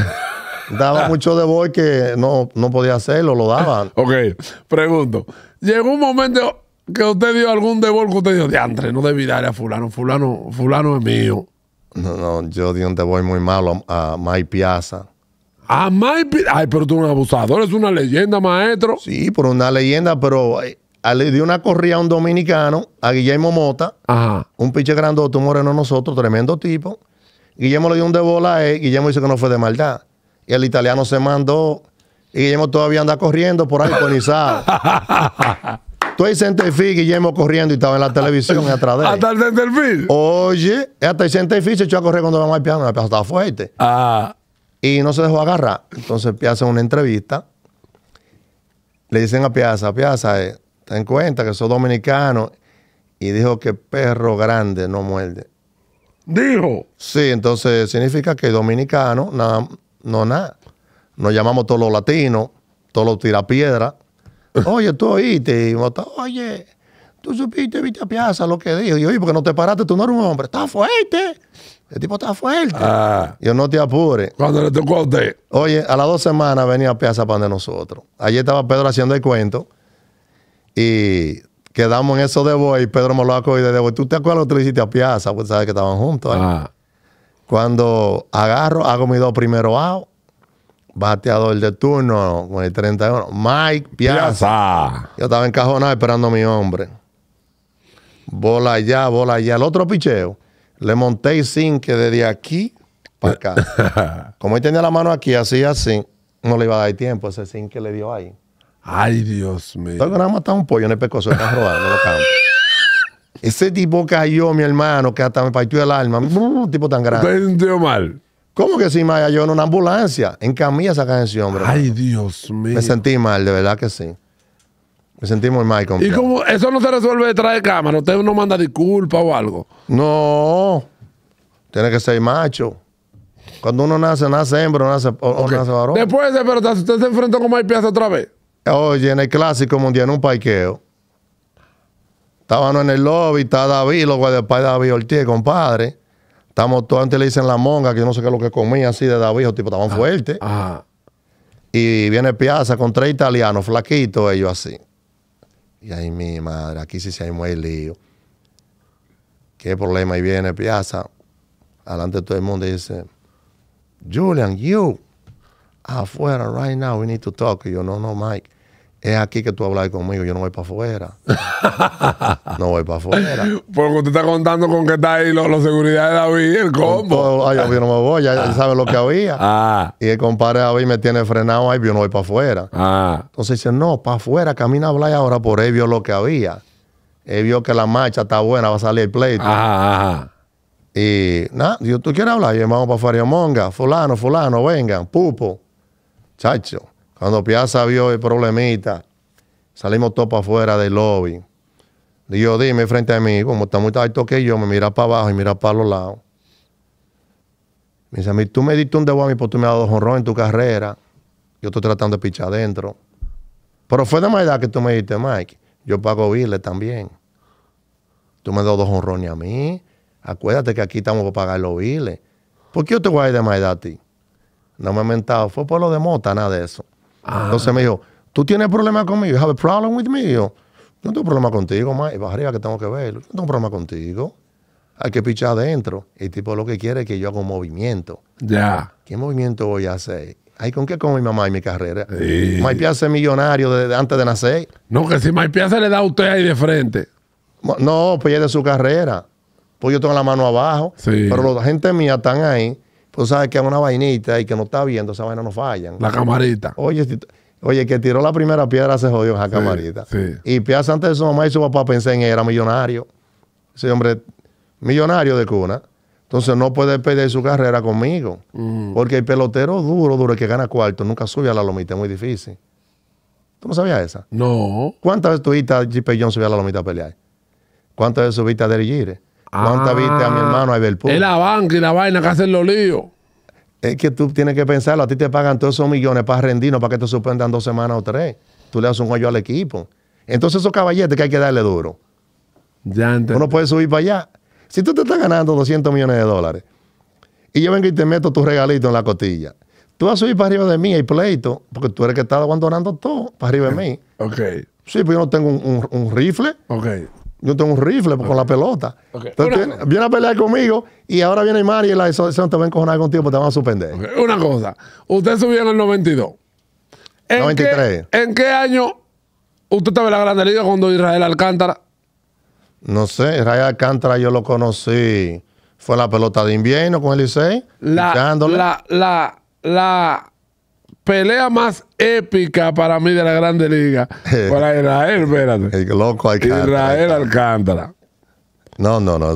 daba mucho de que no, podía hacerlo, lo daban. ok, pregunto. Llegó un momento que usted dio algún de que usted dijo, diantre, no debí darle a fulano, fulano, fulano es mío. No, no, yo di un de muy malo a Mike Piazza. A Ay, pero tú eres un abusador, es una leyenda, maestro. Sí, por una leyenda, pero eh, le dio una corrida a un dominicano, a Guillermo Mota, Ajá. un pinche grandote, un moreno nosotros, tremendo tipo. Guillermo le dio un de bola a él, Guillermo dice que no fue de maldad. Y el italiano se mandó, y Guillermo todavía anda corriendo por ahí con pues, conizado. Tú el Centerfield, Guillermo corriendo y estaba en la televisión atrás de él. ¿Hasta el Centerfield? Oye, hasta el Centerfield se echó a correr cuando vamos al piano, el piano estaba fuerte. Ah. Y no se dejó agarrar. Entonces Piazza en una entrevista le dicen a Piazza, Piazza, eh, ten cuenta que soy dominicano. Y dijo que perro grande no muerde. Dijo. Sí, entonces significa que dominicano, nada, no nada. Nos llamamos todos los latinos, todos los tirapiedras. Oye, tú oíste, y oye, tú supiste, viste a Piazza lo que dijo. Y oye, porque no te paraste, tú no eres un hombre, está fuerte. El tipo está fuerte. Ah. Yo no te apure. Cuando le tocó a Oye, a las dos semanas venía a Piazza para de nosotros. Allí estaba Pedro haciendo el cuento y quedamos en eso de voy. Pedro me lo ha cogido de voy. ¿Tú te acuerdas lo que tú hiciste a Piazza? Pues sabes que estaban juntos. ¿eh? Ah. Cuando agarro, hago mis dos primero out. Bateador de turno con el 31. Mike Piazza. Piazza. Yo estaba encajonado esperando a mi hombre. Bola allá, bola allá. El otro picheo le monté sin que desde aquí para acá. Como él tenía la mano aquí, así, así, no le iba a dar tiempo ese sin que le dio ahí. Ay, Dios mío. Tengo a matar un pollo en el pescozo, rodando Ese tipo cayó, mi hermano, que hasta me partió el alma. Uh, un tipo tan grande. Te sintió mal? ¿Cómo que si me Yo en una ambulancia? En camilla esa ese hombre. Ay, Dios mío. Me sentí mal, de verdad que sí. Me sentí muy mal. ¿Y como eso no se resuelve detrás de cámara? ¿Usted no manda disculpas o algo? No. Tiene que ser macho. Cuando uno nace, nace hembro nace, o, nace varón. Después pero usted se enfrentó con Mike Piazza otra vez. Oye, en el clásico mundial, en un parqueo. Estábamos en el lobby, está David, los de David Ortiz, compadre. Estamos todos, antes le dicen la monga, que yo no sé qué es lo que comía así de David, tipo tipo estaban ah, fuertes. Y viene Piazza con tres italianos, flaquitos ellos así. Y ahí mi madre, aquí sí se hay muy lío. ¿Qué problema? Y viene Piazza, adelante todo el mundo y dice, Julian, you, afuera, right now, we need to talk. you yo, no, no, Mike es aquí que tú hablas conmigo, yo no voy para afuera. no voy para afuera. Porque usted está contando con que está ahí los seguridad de David, el combo. ay, yo no me voy, ya sabe lo que ah. había. Ah. Y el compadre David me tiene frenado, ahí, yo no voy para afuera. Ah. Entonces dice, no, para afuera, camina a hablar ahora por él, vio lo que había. Él vio que la marcha está buena, va a salir el pleito. Y nada, yo, ¿tú quieres hablar? me vamos para afuera, monga, fulano, fulano, vengan, pupo. Chacho cuando Piazza vio el problemita, salimos todos para afuera del lobby. yo dime frente a mí, como está muy alto que yo, me mira para abajo y mira para los lados. Me dice a mí, tú me diste un debo a mí porque tú me has dado honrones en tu carrera. Yo estoy tratando de pichar adentro. Pero fue de maldad que tú me diste, Mike. Yo pago billetes también. Tú me has dado dos honrones a mí. Acuérdate que aquí estamos para pagar los billetes. ¿Por qué yo te voy a ir de maldad a ti? No me he mentado. Fue por lo de mota, nada de eso. Entonces me dijo, ¿tú tienes problemas conmigo? ¿You have a problem with me? yo, no tengo problema contigo, Mike. para arriba que tengo que verlo. no tengo problema contigo. Hay que pichar adentro. El tipo lo que quiere es que yo haga un movimiento. Ya. ¿Qué movimiento voy a hacer? Ay, ¿con qué con mi mamá y mi carrera? Sí. Maipia millonario desde antes de nacer. No, que si Mike se le da a usted ahí de frente. No, pues es de su carrera. Pues yo tengo la mano abajo. Sí. Pero la gente mía están ahí tú sabes que es una vainita y que no está viendo, esa vaina no fallan. La camarita. Oye, oye, que tiró la primera piedra se jodió esa camarita. Y piensa antes de su mamá y su papá pensé en él, era millonario. Ese hombre, millonario de cuna. Entonces no puede perder su carrera conmigo. Mm. Porque el pelotero duro, duro, el que gana cuarto, nunca sube a la lomita, es muy difícil. ¿Tú no sabías esa? No. ¿Cuántas veces tuviste a J.P. Jones subir a la lomita a pelear? ¿Cuántas veces subiste a Derry ¿Cuántas ah. viste a mi hermano Es la banca y la vaina que hacen los líos. Es que tú tienes que pensarlo. A ti te pagan todos esos millones para rendirnos, para que te suspendan dos semanas o tres. Tú le das un hoyo al equipo. Entonces esos caballetes que hay que darle duro. Ya no Uno puede subir para allá. Si tú te estás ganando 200 millones de dólares y yo vengo y te meto tu regalito en la costilla, tú vas a subir para arriba de mí y pleito, porque tú eres el que está abandonando todo para arriba de mí. Ok. Sí, pues yo no tengo un, un rifle. Ok. Yo tengo un rifle con la pelota. viene, a pelear conmigo y ahora viene Mario y la asociación te va a encojonar contigo porque te van a suspender. Una cosa, usted subió en el 92. ¿En 93. Qué, ¿En qué año usted estaba en la Grande Liga cuando Israel Alcántara? No sé, Israel Alcántara yo lo conocí. Fue la pelota de invierno con el Licey. La, la, la, la pelea más épica para mí de la Grande Liga. para Israel, espérate. El loco Alcántara. Israel Alcántara. No, no, no.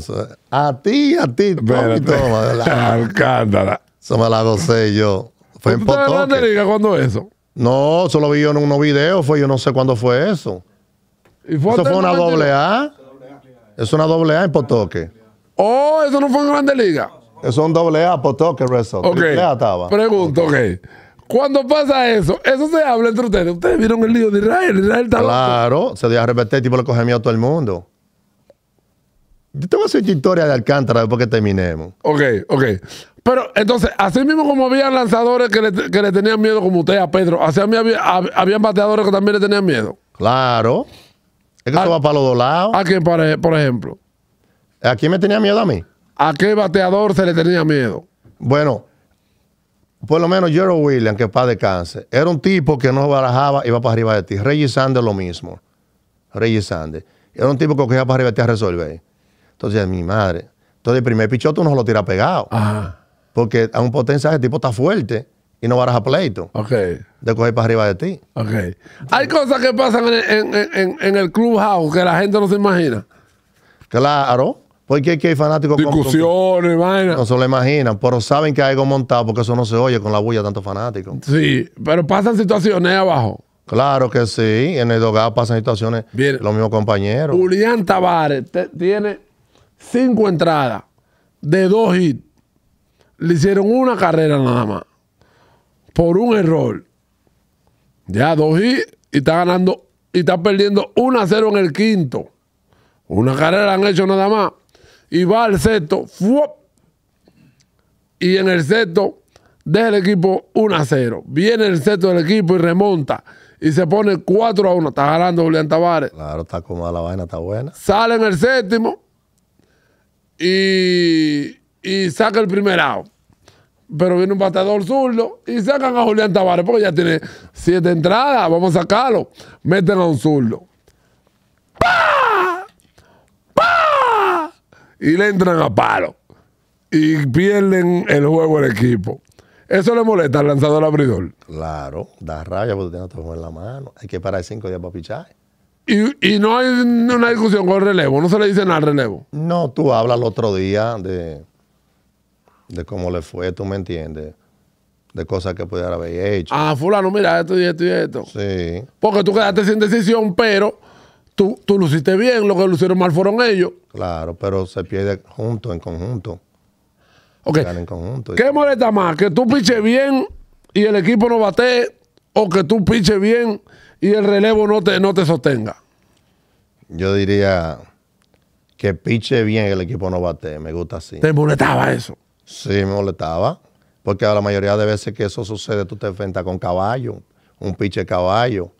A ti, a ti. Espérate. Toma, Alcántara. Eso me la gocé yo. Fue en la Grande Liga cuándo eso? No, solo vi yo en unos videos. Fue, yo no sé cuándo fue eso. eso fue una doble A. Es una doble A en Potoque. Oh, eso no fue en Grande Liga. Eso es un doble A Potoque Wrestle. Ok. Pregunto, ok. Cuando pasa eso, eso se habla entre ustedes. Ustedes vieron el lío de Israel. Israel está Claro, se dio a repetir, tipo le coge miedo a todo el mundo. Yo tengo voy historia de Alcántara después que terminemos. Ok, ok. Pero entonces, así mismo como habían lanzadores que le, tenían miedo, como usted a Pedro, así mí había, habían bateadores que también le tenían miedo. Claro. Es que ah. va para los dos lados. ¿A quién, por ejemplo? ¿A quién me tenía miedo a mí? ¿A qué bateador se le tenía miedo? Bueno, por lo menos Jerry Williams, que para cáncer, era un tipo que no barajaba, iba para arriba de ti. Reggie Sanders lo mismo. Reggie Sanders. Era un tipo que cogía para arriba de ti a resolver. Entonces, mi madre. Entonces, el primer tú no lo tira pegado. Porque a un potencia ese tipo está fuerte y no baraja pleito. Ok. De coger para arriba de ti. Ok. Hay cosas que pasan en, el club house que la gente no se imagina. Claro. Porque aquí hay fanáticos Discusiones, vaina. No se lo imaginan, pero saben que hay algo montado porque eso no se oye con la bulla de tantos fanáticos Sí, pero pasan situaciones abajo. Claro que sí, en el Dogado pasan situaciones Bien. los mismos compañeros. Julián Tavares tiene cinco entradas de dos hits. Le hicieron una carrera nada más por un error. Ya dos hits y está ganando y está perdiendo 1 a 0 en el quinto. Una carrera han hecho nada más y va al sexto, y en el sexto deja el equipo 1 a 0. Viene el sexto del equipo y remonta. Y se pone 4 a 1. Está jalando Julián Tavares. Claro, está como la vaina, está buena. Sale en el séptimo y, y saca el primer out. Pero viene un bateador zurdo y sacan a Julián Tavares porque ya tiene siete entradas. Vamos a sacarlo. Meten a un zurdo. ¡Pah! y le entran a palo y pierden el juego el equipo. Eso le molesta al lanzador abridor. Claro, da rabia porque tiene otro juego en la mano. Hay que parar cinco días para pichar. Y, y no hay una discusión con el relevo, no se le dice nada al relevo. No, tú hablas el otro día de, de cómo le fue, tú me entiendes de cosas que pudiera haber hecho. Ah, fulano, mira, esto y esto y esto. Sí. Porque tú quedaste sin decisión, pero tú, luciste bien, lo que lucieron mal fueron ellos. Claro, pero se pierde junto, en conjunto. En conjunto. ¿Qué molesta más? ¿Que tú piches bien y el equipo no bate o que tú piches bien y el relevo no te, no te sostenga? Yo diría que piche bien y el equipo no bate. Me gusta así. ¿Te molestaba eso? Sí, me molestaba. Porque a la mayoría de veces que eso sucede, tú te enfrentas con caballo, un piche caballo.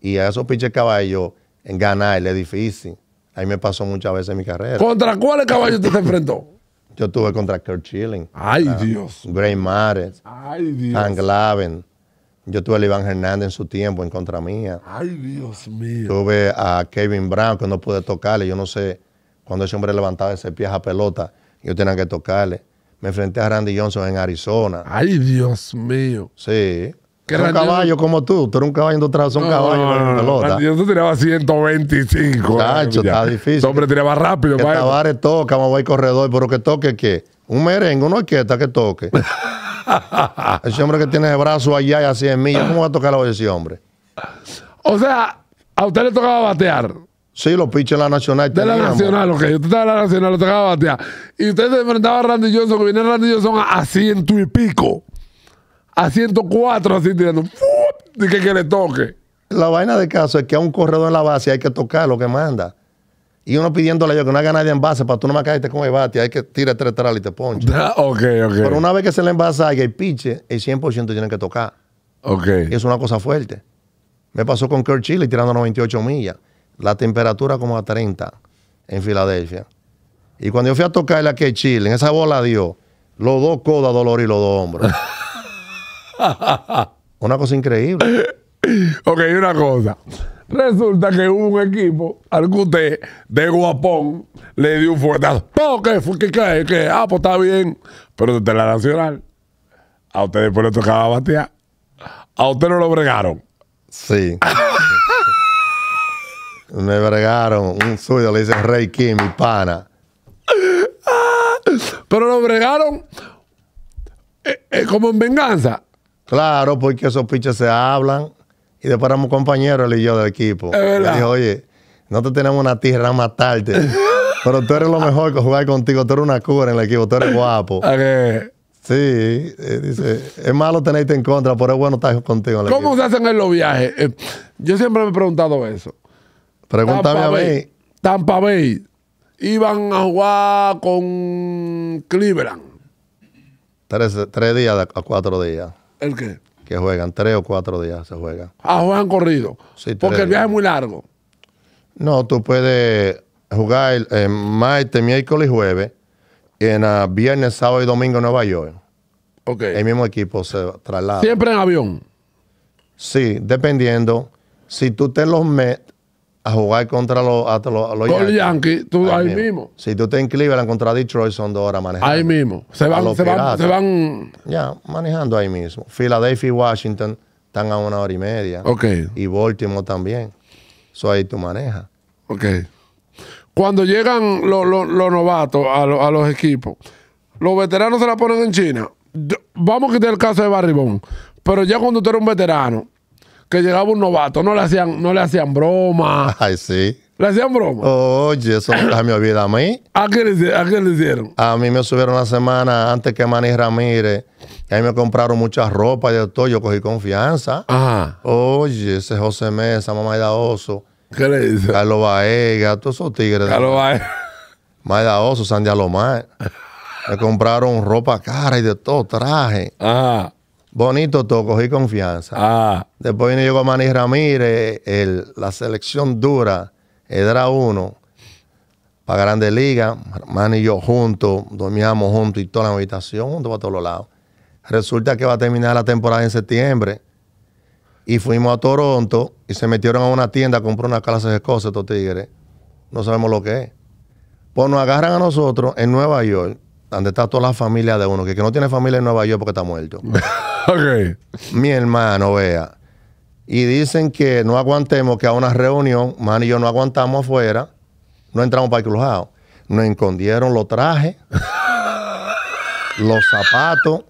Y a esos piches caballos en ganar, es difícil. Ahí me pasó muchas veces en mi carrera. ¿Contra cuál caballo te, enfrentó? Yo tuve contra Kurt Schilling. Ay, ah, Dios. Gray Mares. Ay, Dios. Hank Glaven. Yo tuve a Iván Hernández en su tiempo en contra mía. Ay, Dios mío. Tuve a Kevin Brown que no pude tocarle. Yo no sé, cuando ese hombre levantaba ese pie a pelota, yo tenía que tocarle. Me enfrenté a Randy Johnson en Arizona. Ay, Dios mío. Sí. Era un caballo como tú. Tú eres un caballo en tu son caballos. no, caballo no, no, Yo tú tiraba 125. Cacho, está difícil. Este hombre tiraba rápido. Que Tavares toca, vamos a ir corredor, pero que toque qué. Un merengue, una orquesta que toque. ese hombre que tiene el brazo allá y así en mí, ¿cómo va a tocar a ese hombre? O sea, a usted le tocaba batear. Sí, los piches en la Nacional. De la Nacional, ok. Usted estaba en la Nacional, le tocaba batear. Y usted se enfrentaba a Randy Johnson, que viene Randy Johnson a ciento y pico a 104 así tirando. Y que, que le toque. La vaina de caso es que a un corredor en la base hay que tocar lo que manda. Y uno pidiéndole yo que no haga nadie en base para tú no me caes con el bate, hay que tirar tres trales y te ponche. ok, ok. Pero una vez que se le envasa y el piche, el 100% tiene que tocar. Ok. Y es una cosa fuerte. Me pasó con Kurt Chile tirando 98 millas. La temperatura como a 30 en Filadelfia. Y cuando yo fui a tocarle a que Chile, en esa bola dio los dos codos dolor y los dos hombros. una cosa increíble. ok, una cosa. Resulta que hubo un equipo al que de Guapón le dio un fuetazo. porque ¿qué fue? ¿Qué, Ah, pues está bien. Pero de la Nacional, a usted después le tocaba batear. A usted no lo bregaron. Sí. Me bregaron. Un suyo le dice Rey Kim, mi pana. Ah, pero lo bregaron eh, eh, como en venganza. Claro, porque esos piches se hablan y después éramos compañeros, él y yo del equipo. Le dije, oye, no te tenemos una tierra más matarte, pero tú eres lo mejor que jugar contigo, tú eres una cura en el equipo, tú eres guapo. Sí, eh, dice, es malo tenerte en contra, pero es bueno estar contigo. En ¿Cómo se hacen los viajes? Eh, yo siempre me he preguntado eso. Pregúntame a mí. Tampa Bay iban a jugar con Cleveland. Tres, tres días a cuatro días. ¿El qué? Que juegan tres o cuatro días se juegan. Ah, juegan corrido. Sí, porque el viaje es muy largo. No, tú puedes jugar el, eh, martes, miércoles y jueves. Y en viernes, sábado y domingo en Nueva York. Ok. El mismo equipo se traslada. ¿Siempre en avión? Sí, dependiendo. Si tú te los, metes a jugar contra los, a, Yankees. ahí, mismo. Si tú te en contra Detroit, son dos horas manejando. Ahí mismo. Se van, se van, Ya, manejando ahí mismo. Philadelphia y Washington están a una hora y media. Ok. Y Baltimore también. Eso ahí tú manejas. Ok. Cuando llegan los, novatos a, los equipos, los veteranos se la ponen en China. Vamos a quitar el caso de Barribón. Pero ya cuando tú eres un veterano, que llegaba un novato, no le hacían, no le hacían broma. Ay, sí. ¿Le hacían broma? Oye, eso nunca mi vida a mí. ¿A qué, le, hicieron? A mí me subieron una semana antes que Manny Ramírez. Y ahí me compraron mucha ropa y todo. Yo cogí confianza. Ajá. Oye, ese José Mesa, Maida Oso. ¿Qué le dice? Carlos Baega, todos esos tigres. Carlos Baega. Maida Oso, Sandy Alomar. me compraron ropa cara y de todo, traje. Ajá. Bonito todo, cogí confianza. Ah. Después vino con Manny Ramírez, el, la selección dura, era uno, para grande liga Manny y yo juntos, dormíamos juntos y toda la habitación, juntos para todos los lados. Resulta que va a terminar la temporada en septiembre. Y fuimos a Toronto y se metieron a una tienda a comprar una clase de cosas estos tigres. No sabemos lo que es. Pues nos agarran a nosotros en Nueva York, donde está toda la familia de uno, que, que no tiene familia en Nueva York porque está muerto. Okay. Mi hermano, vea. Y dicen que no aguantemos que a una reunión, man y yo no aguantamos afuera, no entramos para el crujado. Nos escondieron los trajes, los zapatos.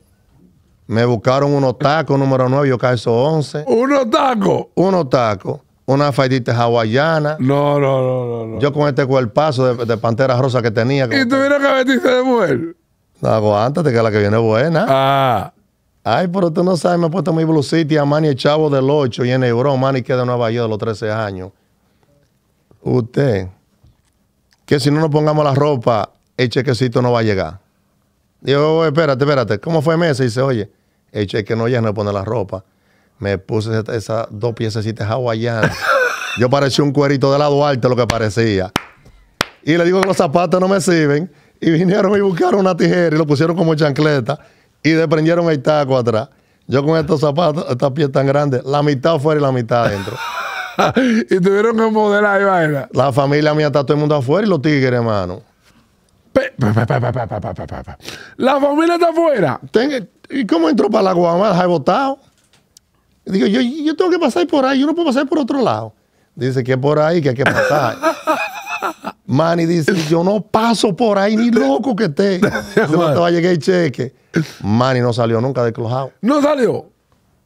Me buscaron unos tacos, número 9, yo calzo 11. ¿Unos tacos? Unos tacos. Una faidita hawaiana. No, no, no, no, Yo con este cuerpazo de, pantera rosa que tenía. ¿Y tuvieron que vestirse de mujer? No, aguántate, que la que viene buena. Ah. Ay, pero tú no sabes, me he puesto mi City a Manny el Chavo del 8 y en Neurón, Manny queda en Nueva York de los 13 años. Usted, que si no nos pongamos la ropa, el chequecito no va a llegar. Digo, oh, espérate, espérate, ¿cómo fue Mesa? Y dice, oye, el cheque no llega, no pone la ropa. Me puse esas dos piececitas hawaianas. Yo parecía un cuerito de la Duarte, lo que parecía. Y le digo que los zapatos no me sirven. Y vinieron y buscaron una tijera y lo pusieron como chancleta y desprendieron prendieron el taco atrás. Yo con estos zapatos, estas pies tan grandes, la mitad fuera y la mitad adentro. y tuvieron que modelar y vaina. La familia mía está todo el mundo afuera y los tigres, hermano. La familia está afuera. ¿Y cómo entró para la guamá ¿Has votado? Digo, yo, yo tengo que pasar por ahí, yo no puedo pasar por otro lado. Dice que por ahí que hay que pasar. Manny dice, yo no paso por ahí ni loco que esté. no te va a llegar el cheque. Manny no salió nunca de clojado. No salió.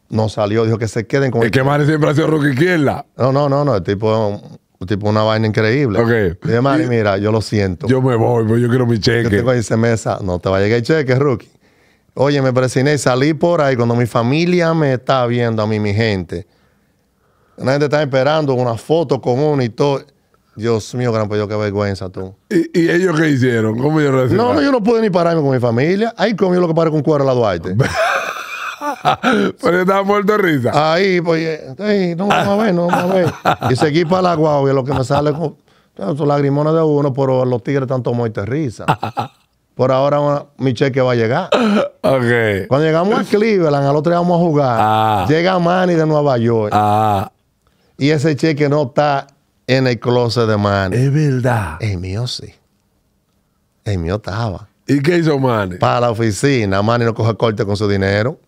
No salió, dijo que se queden con Es el... que Manny siempre ha sido Rookie izquierda. No, no, no, no. El tipo es tipo una vaina increíble. Ok. Dice, Manny, mira, yo lo siento. Yo me voy, pero pues yo quiero mi cheque. Yo tengo ahí mesa. No te va a llegar el cheque, rookie. Oye, me presioné y salí por ahí. Cuando mi familia me está viendo, a mí, mi gente. La gente está esperando una foto con y todo. Dios mío, gran pollo, qué vergüenza tú. ¿Y, ellos qué hicieron? ¿Cómo ellos reaccionaron? No, no, yo no pude ni pararme con mi familia. Ahí comió lo que paré con cuero la Duarte. Pero yo estaba muerto de risa. Ahí, pues, ahí, eh, no vamos a ver, no vamos a ver. Y seguí para la guagua y lo que me sale con son lagrimonas de uno, pero los tigres están tomando de risa. Por ahora mi cheque va a llegar. Okay. Cuando llegamos a Cleveland, al otro día vamos a jugar. Ah. Llega Manny de Nueva York. Ah. Y ese cheque no está en el closet de Manny. Es verdad. El mío sí. El mío estaba. ¿Y qué hizo Manny? Para la oficina. Manny no coge corte con su dinero.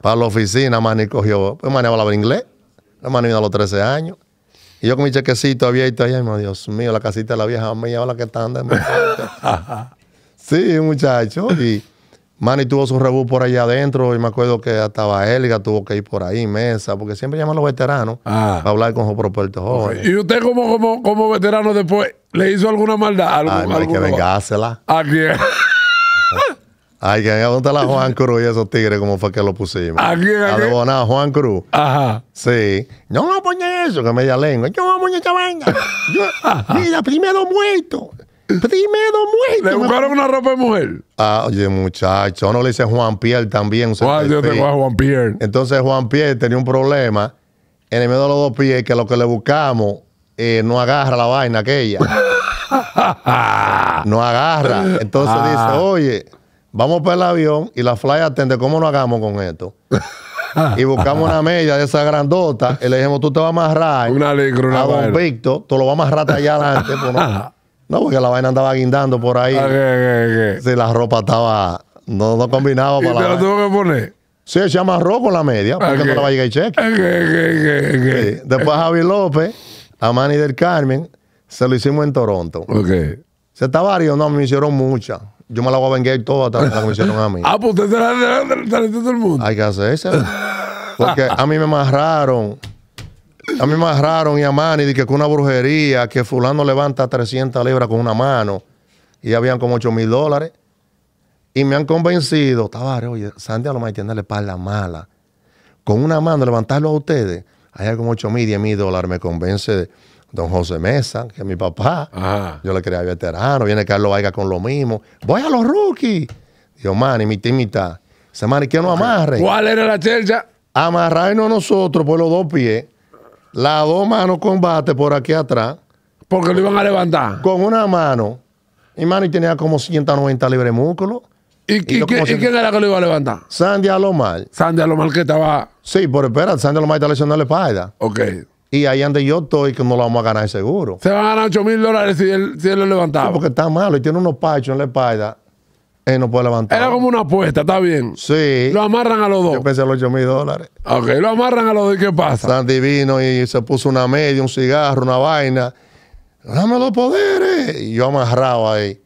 Para la oficina, Manny cogió. Pues Manny hablaba inglés. La Manny vino a los 13 años. Y yo con mi chequecito abierto ahí, Dios mío, la casita de la vieja mía, ahora que están de Sí, muchacho. Y. Manny tuvo su rebú por allá adentro y me acuerdo que hasta Helga tuvo que ir por ahí, mesa, porque siempre llaman a los veteranos a ah. para hablar con los Puerto ¿Y usted como, como, como veterano después le hizo alguna maldad? Algún, Ay, que vengársela. ¿A Ay, que dónde la Juan Cruz y esos tigres, como fue que lo pusimos. ¿A quién? A, Juan Cruz. Ajá. Sí. No no, poner eso, que me lengua. Yo voy a poner venga. venga. mira, primero muerto. Primero muerto ¿Le buscaron una ropa de mujer? Ah, oye, muchacho. No le dice Juan Pierre también. Juan Pierre. Entonces, Juan Pierre tenía un problema en el medio de los dos pies que lo que le buscamos eh, no agarra la vaina aquella. no agarra. Entonces ah. dice, oye, vamos para el avión y la fly atende, ¿cómo no hagamos con esto? y buscamos una media de esa grandota y le dijimos, tú te vas a amarrar una a don Víctor, tú lo vas a amarrar allá adelante. Pues No, porque la vaina andaba guindando por ahí. Okay, Si la ropa estaba. No, combinaba para ¿Y la. ¿Te la tuvo que poner? Sí, se llama rojo con la media, porque no la va a llegar el cheque. Sí. Después a Javi López, a Manny del Carmen, se lo hicimos en Toronto. Ok. ¿Se está varios? No, me hicieron muchas. Yo me la voy a vengar toda hasta la que me hicieron a mí. ah, pues usted se la todo el mundo. Hay que eso Porque a mí me amarraron a mí me agarraron y a Manny dije que con una brujería, que fulano levanta 300 libras con una mano y habían como 8 mil dólares. Y me han convencido, Tavares, oye, Santiago le para la mala. Con una mano levantarlo a ustedes, allá como 8 mil, 10 mil dólares me convence don José Mesa, que es mi papá. Yo le creía veterano, viene Carlos Vaiga con lo mismo. Voy a los rookies. dios Manny, mi timita. Ese Manny que no amarre. ¿Cuál era la chelcha? Amarrarnos nosotros por los dos pies las dos manos combate por aquí atrás. Porque lo iban a levantar. Con una mano. Y mano, tenía como 190 libres músculo. ¿Y, quién era que lo iba a levantar? Sandy Alomar. Sandy Alomar que estaba. Sí, pero espera, Sandy Alomar está lesionando la espalda. Ok. Y ahí ande yo estoy, que no lo vamos a ganar seguro. Se van a ganar 8 mil dólares si él, si él lo levantaba. porque está malo y tiene unos pachos en la espalda no puede levantar. Era como una apuesta, está bien. Sí. Lo amarran a los dos. Yo pensé los 8 mil dólares. Ok, lo amarran a los dos y ¿qué pasa? Sandy vino y se puso una media, un cigarro, una vaina. Dame los poderes. Y yo amarraba ahí.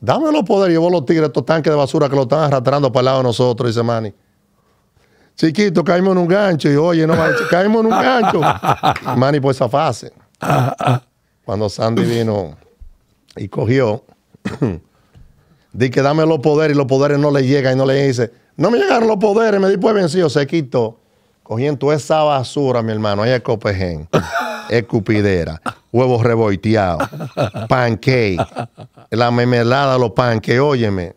Dame los poderes. Llevó los tigres, estos tanques de basura que lo están arrastrando para el lado de nosotros, dice mani Chiquito, caímos en un gancho. Y oye, no caímos en un gancho. Y Manny, por pues, esa fase. Cuando Sandy vino y cogió. Dice que dame los poderes y los poderes no le llegan y no le dice, no me llegaron los poderes, me di pues vencido, se quitó. Cogiendo esa basura, mi hermano, ahí es Copején, escupidera, huevos reboiteados, pancake, la mermelada, los pancakes, óyeme.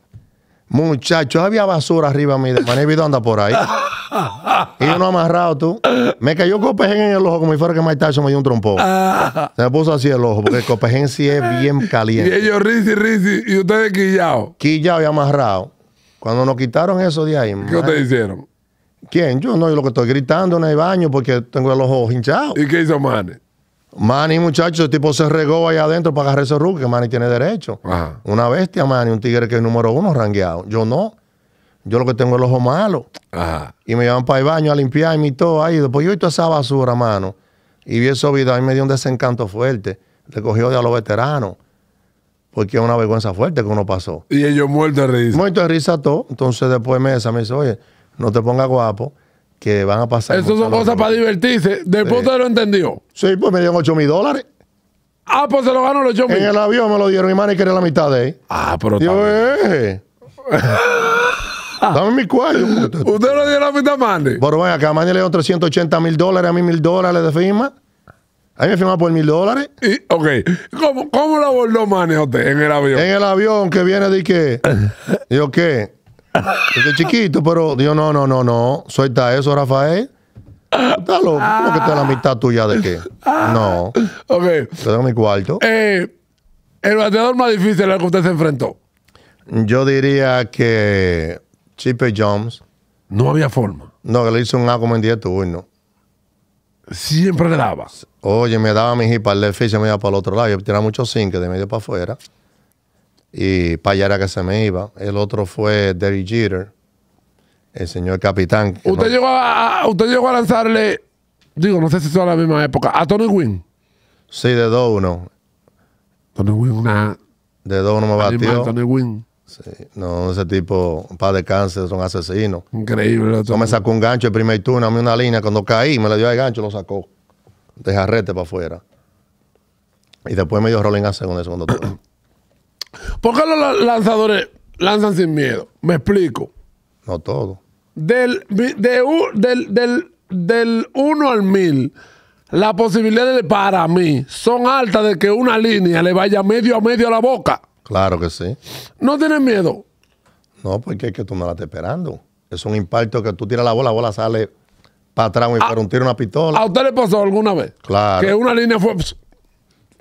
Muchachos, había basura arriba mi mí, de anda por ahí y yo no amarrado tú. Me cayó Copején en el ojo como si fuera que Mike se me dio un trompón. Se me puso así el ojo, porque el sí es bien caliente. Y ellos risi, risi, y ustedes quillao Quillao y amarrado Cuando nos quitaron eso de ahí. ¿Qué ustedes hicieron? ¿Quién? Yo no, yo lo que estoy gritando en el baño porque tengo el ojo hinchado. ¿Y qué hizo Manny? Manny, muchacho, el tipo se regó allá adentro para agarrar ese rug que Manny tiene derecho. Una bestia, Manny, un tigre que es número uno rangueado. Yo no. Yo lo que tengo es el ojo malo. Ajá. Y me llevan para el baño a limpiar y todo ahí. Después yo he toda esa basura, mano. Y vi eso vida y me dio un desencanto fuerte. Le cogió de a los veteranos. Porque es una vergüenza fuerte que uno pasó. Y ellos muertos de risa. Muertos de risa todo. Entonces después Mesa me dice, oye, no te pongas guapo que van a pasar. eso son cosas para divertirse. Después sí. lo entendió. Sí, pues me dieron 8 mil dólares. Ah, pues se lo ganó los 8 mil. En el avión me lo dieron, mi madre quería la mitad de ahí. Ah, pero también. eh. Dame mi cuarto. Usted no dio la mitad a Manny. Pero venga, acá, Manny le dio 380 mil dólares, a mí mil dólares de firma. A mí me firma por mil dólares. Y, ok. ¿Cómo, ¿Cómo lo abordó Manny usted en el avión? En el avión que viene de qué? Digo, ¿qué? de chiquito, pero Dios, no, no, no, no. Suelta eso, Rafael. Está ¿Cómo que está la mitad tuya de qué? No. Ok. Te doy mi cuarto. Eh, el bateador más difícil al que usted se enfrentó. Yo diría que Chipper Jones. No había forma. No, que le hizo un A como en 10 turnos. Siempre le daba. Oye, me daba mi para el y me iba para el otro lado. Yo tiraba muchos cinco de medio para afuera. Y para allá era que se me iba. El otro fue Derry Jeter, el señor capitán. Usted, llegó a, usted llegó a lanzarle, digo, no sé si a la misma época, a Tony Wynn. Sí, de 2-1. Tony Wynn, una. De 2-1 me batió. Tony Wynn. No, ese tipo, un par de cáncer, son asesinos. Increíble. Yo me sacó un gancho el primer turno, a mí una línea. Cuando caí, me le dio el gancho, lo sacó. De jarrete para afuera. Y después me dio rolling a el segundo turno. ¿Por qué los lanzadores lanzan sin miedo? Me explico. No todo. Del, de, del, del, del 1 al 1000, las posibilidades para mí son altas de que una línea le vaya medio a medio a la boca. Claro que sí. No tienes miedo. No, porque es que tú no la estás esperando. Es un impacto que tú tiras la bola, la bola sale para atrás y para ah. un tiro una pistola. ¿A usted le pasó alguna vez? Claro. Que una línea fue.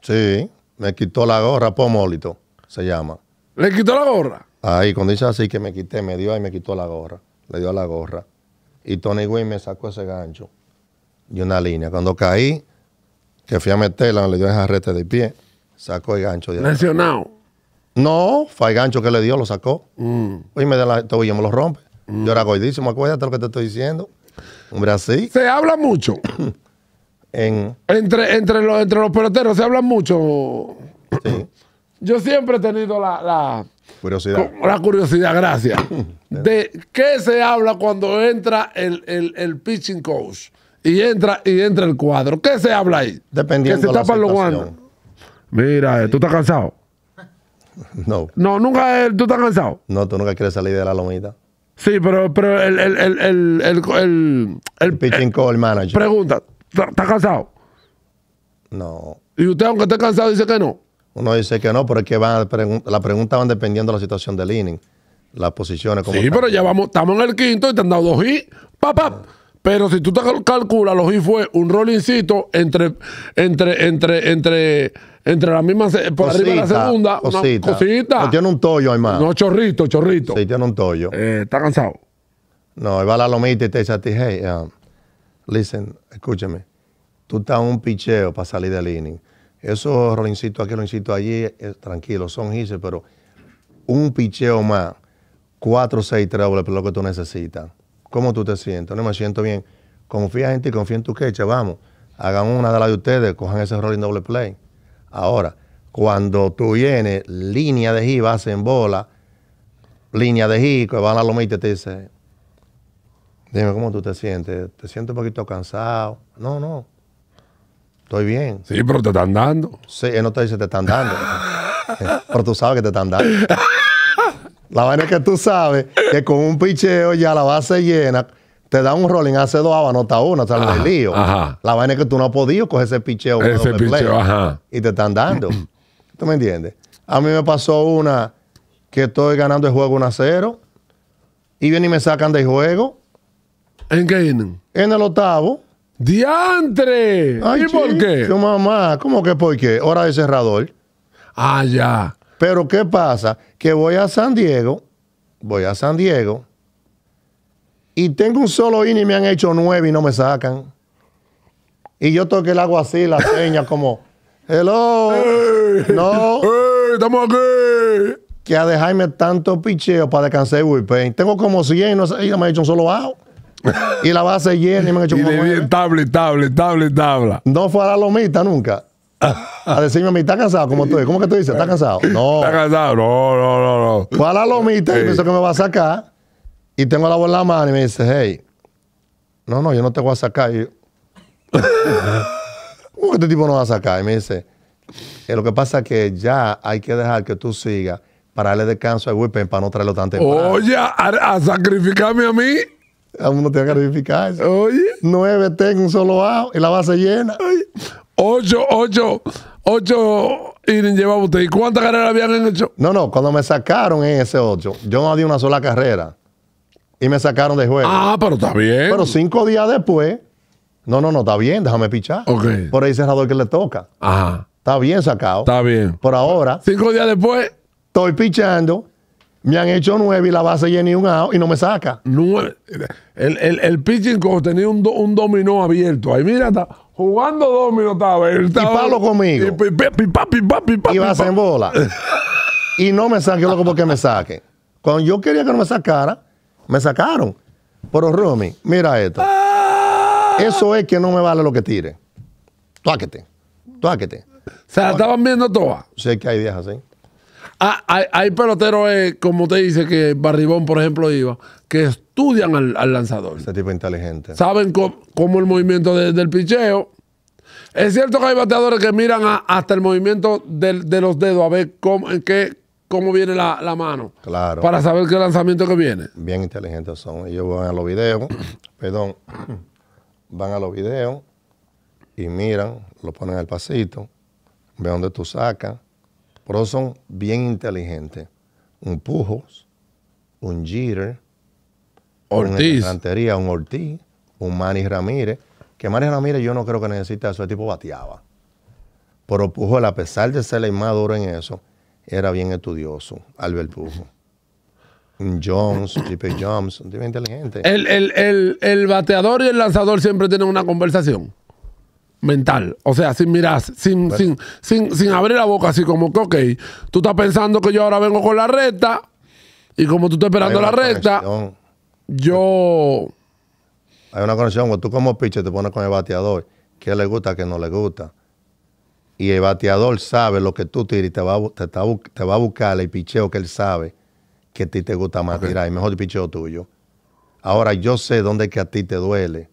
Sí, me quitó la gorra, Pomolito, se llama. ¿Le quitó la gorra? Ahí, cuando dice así que me quité, me dio ahí, me quitó la gorra. Le dio la gorra. Y Tony Wayne me sacó ese gancho y una línea. Cuando caí, que fui a meterla, le dio el jarrete de pie, sacó el gancho. De Lesionado. No, fue el gancho que le dio, lo sacó. Hoy mm. me da la me lo rompe. Mm. Yo era gordísimo, de lo que te estoy diciendo. Hombre, así. Se habla mucho. en... entre, entre, los, entre los peloteros se habla mucho. Yo siempre he tenido la, curiosidad. La curiosidad, gracias. ¿De qué se habla cuando entra el, pitching coach y entra, y entra el cuadro? ¿Qué se habla ahí? Dependiendo de tapan los Mira, eh, tú estás cansado. No. No, nunca eh, tú estás cansado. No, tú nunca quieres salir de la lomita. Sí, pero, el, el, el, el, el, el, el pitching eh, call manager. Pregunta, ¿estás cansado? No. ¿Y usted, aunque esté cansado, dice que no? Uno dice que no, pero es que van, la pregunta van dependiendo de la situación del inning, las posiciones. sí, pero ya vamos, estamos en el quinto y te han dado dos hits, papá. Pero si tú te calculas, los hits fue un rollingcito entre, entre, entre, entre entre las mismas, por arriba de la segunda, cosita. No, tiene un tollo, hermano. No, chorrito, chorrito. Sí, tiene un tollo. Eh, está cansado. No, él va a la lomita y te dice a ti, hey, um, listen, escúchame, tú estás un picheo para salir del inning. Esos rolincitos aquí, rolincitos incito allí, eh, tranquilo, son hice, pero un picheo más, cuatro, seis doble pero lo que tú necesitas. ¿Cómo tú te sientes? No me siento bien. Confía en ti, confía en tu quecha, vamos. Hagan una de las de ustedes, cojan ese rolling doble play. Ahora, cuando tú vienes, línea de G, en bola, línea de G, que van a lo y te dice, dime cómo tú te sientes, te siento un poquito cansado. No, no, estoy bien. Sí, pero te están dando. Sí, él no te dice te están dando. pero tú sabes que te están dando. La vaina es que tú sabes que con un picheo ya la base llena te da un rolling, hace dos está nota una, sale el lío. La vaina es que tú no has podido coger ese picheo. Ese picheo, ajá. Y te están dando. ¿Tú me entiendes? A mí me pasó una que estoy ganando el juego 1 0 y vienen y me sacan del juego. ¿En qué En el octavo. ¡Diantre! ¿Y por qué? Yo, mamá, ¿cómo que por qué? Hora de cerrador. Ah, ya. Pero ¿qué pasa? Que voy a San Diego, voy a San Diego, y tengo un solo in y me han hecho nueve y no me sacan. Y yo toqué el agua así, la seña como, hello, no. ¡Ey, estamos aquí. Que a dejarme tanto picheo para descansar el bullpen. Tengo como 100 y, no, y me han hecho un solo out. y la base llena y me han hecho y como bien, Tabla, tabla, tabla, tabla. No fue a la lomita nunca. A decirme a mí, ¿estás cansado? como tú? ¿Cómo que tú dices? ¿Estás cansado? No. ¿Estás cansado? No, no, no, no. Fue a la lomita y pensó que me va a sacar. Y tengo la voz en la mano y me dice, hey, no, no, yo no te voy a sacar. este tipo no va a sacar? Y me dice, eh, lo que pasa es que ya hay que dejar que tú sigas para darle descanso al Whippen para no traerlo tan Oye, a, sacrificarme a mí. A uno tiene que sacrificar. Oye. Nueve tengo un solo A y la base llena. Oye. Ocho, ocho, ocho Y llevaba usted. ¿Y cuántas carreras habían hecho? No, no, cuando me sacaron en ese ocho, yo no di una sola carrera y me sacaron de juego. Ah, pero está bien. Pero cinco días después, no, no, no, está bien, déjame pichar. Okay. Por ahí cerrador que le toca. Ajá. Está bien sacado. Está bien. Por ahora. Cinco días después. Estoy pichando. Me han hecho nueve y la base llena y un out y no me saca. Nueve. El, el, pitching tenía un, dominó abierto. Ahí mira, está jugando dominó, está abierto. Y Pablo conmigo. Y, va papi en bola. y no me saque, loco, porque me saque. Cuando yo quería que no me sacara, me sacaron. Pero Romy, mira esto. Ah. Eso es que no me vale lo que tire. Tuáquete. Tuáquete. Se la estaban viendo todas. Sé que hay días así. Ah, hay, peloteros, eh, como te dice, que Barribón, por ejemplo, iba, que estudian al, lanzador. Ese tipo inteligente. Saben cómo el movimiento del picheo. Es cierto que hay bateadores que miran hasta el movimiento de los dedos a ver cómo, en qué, cómo viene la, mano. Claro. Para saber qué lanzamiento que viene. Bien inteligentes son. Ellos van a los videos, perdón, van a los videos y miran, lo ponen al pasito, ve dónde tú sacas. pero son bien inteligentes. Un pujos, un Jeter Ortiz. una un Ortiz, un Manny Ramírez. Que Manny Ramírez yo no creo que necesite eso, ese tipo bateaba. Pero Pujol, a pesar de ser el más duro en eso, era bien estudioso, Albert Pujo. Jones, J.P. Jones, un tipo inteligente. El, bateador y el lanzador siempre tienen una conversación mental. O sea, sin mirar, sin, sin, abrir la boca, así como que, ok, tú estás pensando que yo ahora vengo con la recta, y como tú estás esperando la recta, yo. Hay una conexión, cuando tú como pitcher te pones con el bateador, qué le gusta, qué no le gusta y el bateador sabe lo que tú tiras y te va, te, va a buscar el picheo que él sabe que a ti te gusta más tirar, y mejor el picheo tuyo. Ahora yo sé dónde que a ti te duele,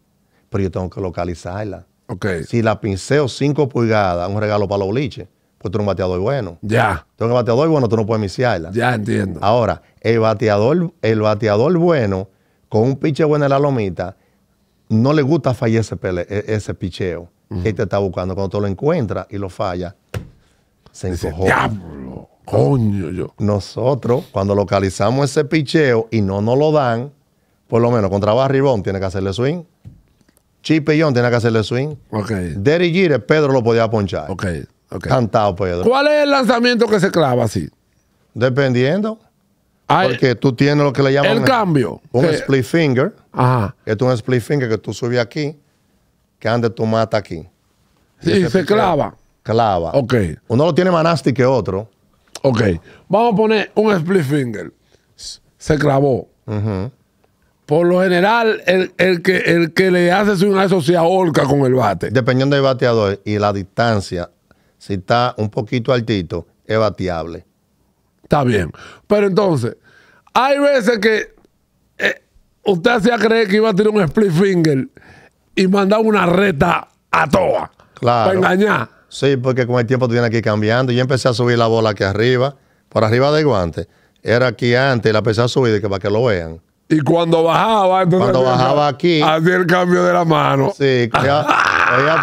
pero yo tengo que localizarla. Okay. Si la pinceo cinco pulgadas, un regalo para los boliches, pues tú eres un bateador bueno. Ya. Tú un bateador bueno, tú no puedes iniciarla. Ya entiendo. Ahora, el bateador, el bateador bueno, con un piche bueno en la lomita, no le gusta fallar ese e, picheo que te está buscando. Cuando tú lo encuentras y lo falla se encojó. ¡Diablo! ¡Coño yo! Nosotros, cuando localizamos ese picheo y no nos lo dan, por lo menos contra Barribón tiene que hacerle swing. Chipellón tiene que hacerle swing. Ok. Derry Gire, Pedro lo podía ponchar. Ok, ok. Cantado, Pedro. ¿Cuál es el lanzamiento que se clava así? Dependiendo. Ah, porque tú tienes lo que le llaman. El cambio. Un split finger. Ajá. Esto es un split finger que tú subes aquí que tu mata aquí. Sí, se, clava. Clava. Ok. Uno lo tiene más nasty que otro. Ok. Vamos a poner un split finger. Se clavó. Por lo general, el, que, el que le hace su una se ahorca con el bate. Dependiendo del bateador y la distancia, si está un poquito altito, es bateable. Está bien. Pero entonces, hay veces que eh, usted hacía creer que iba a tirar un split finger y mandaba una reta a toa. Claro. Para engañar. Sí, porque con el tiempo tú vienes que cambiando. Yo empecé a subir la bola aquí arriba, por arriba del guante. Era aquí antes, la empecé a subir para que lo vean. Y cuando bajaba, Cuando bajaba aquí. Hacía el cambio de la mano. Sí, cogía,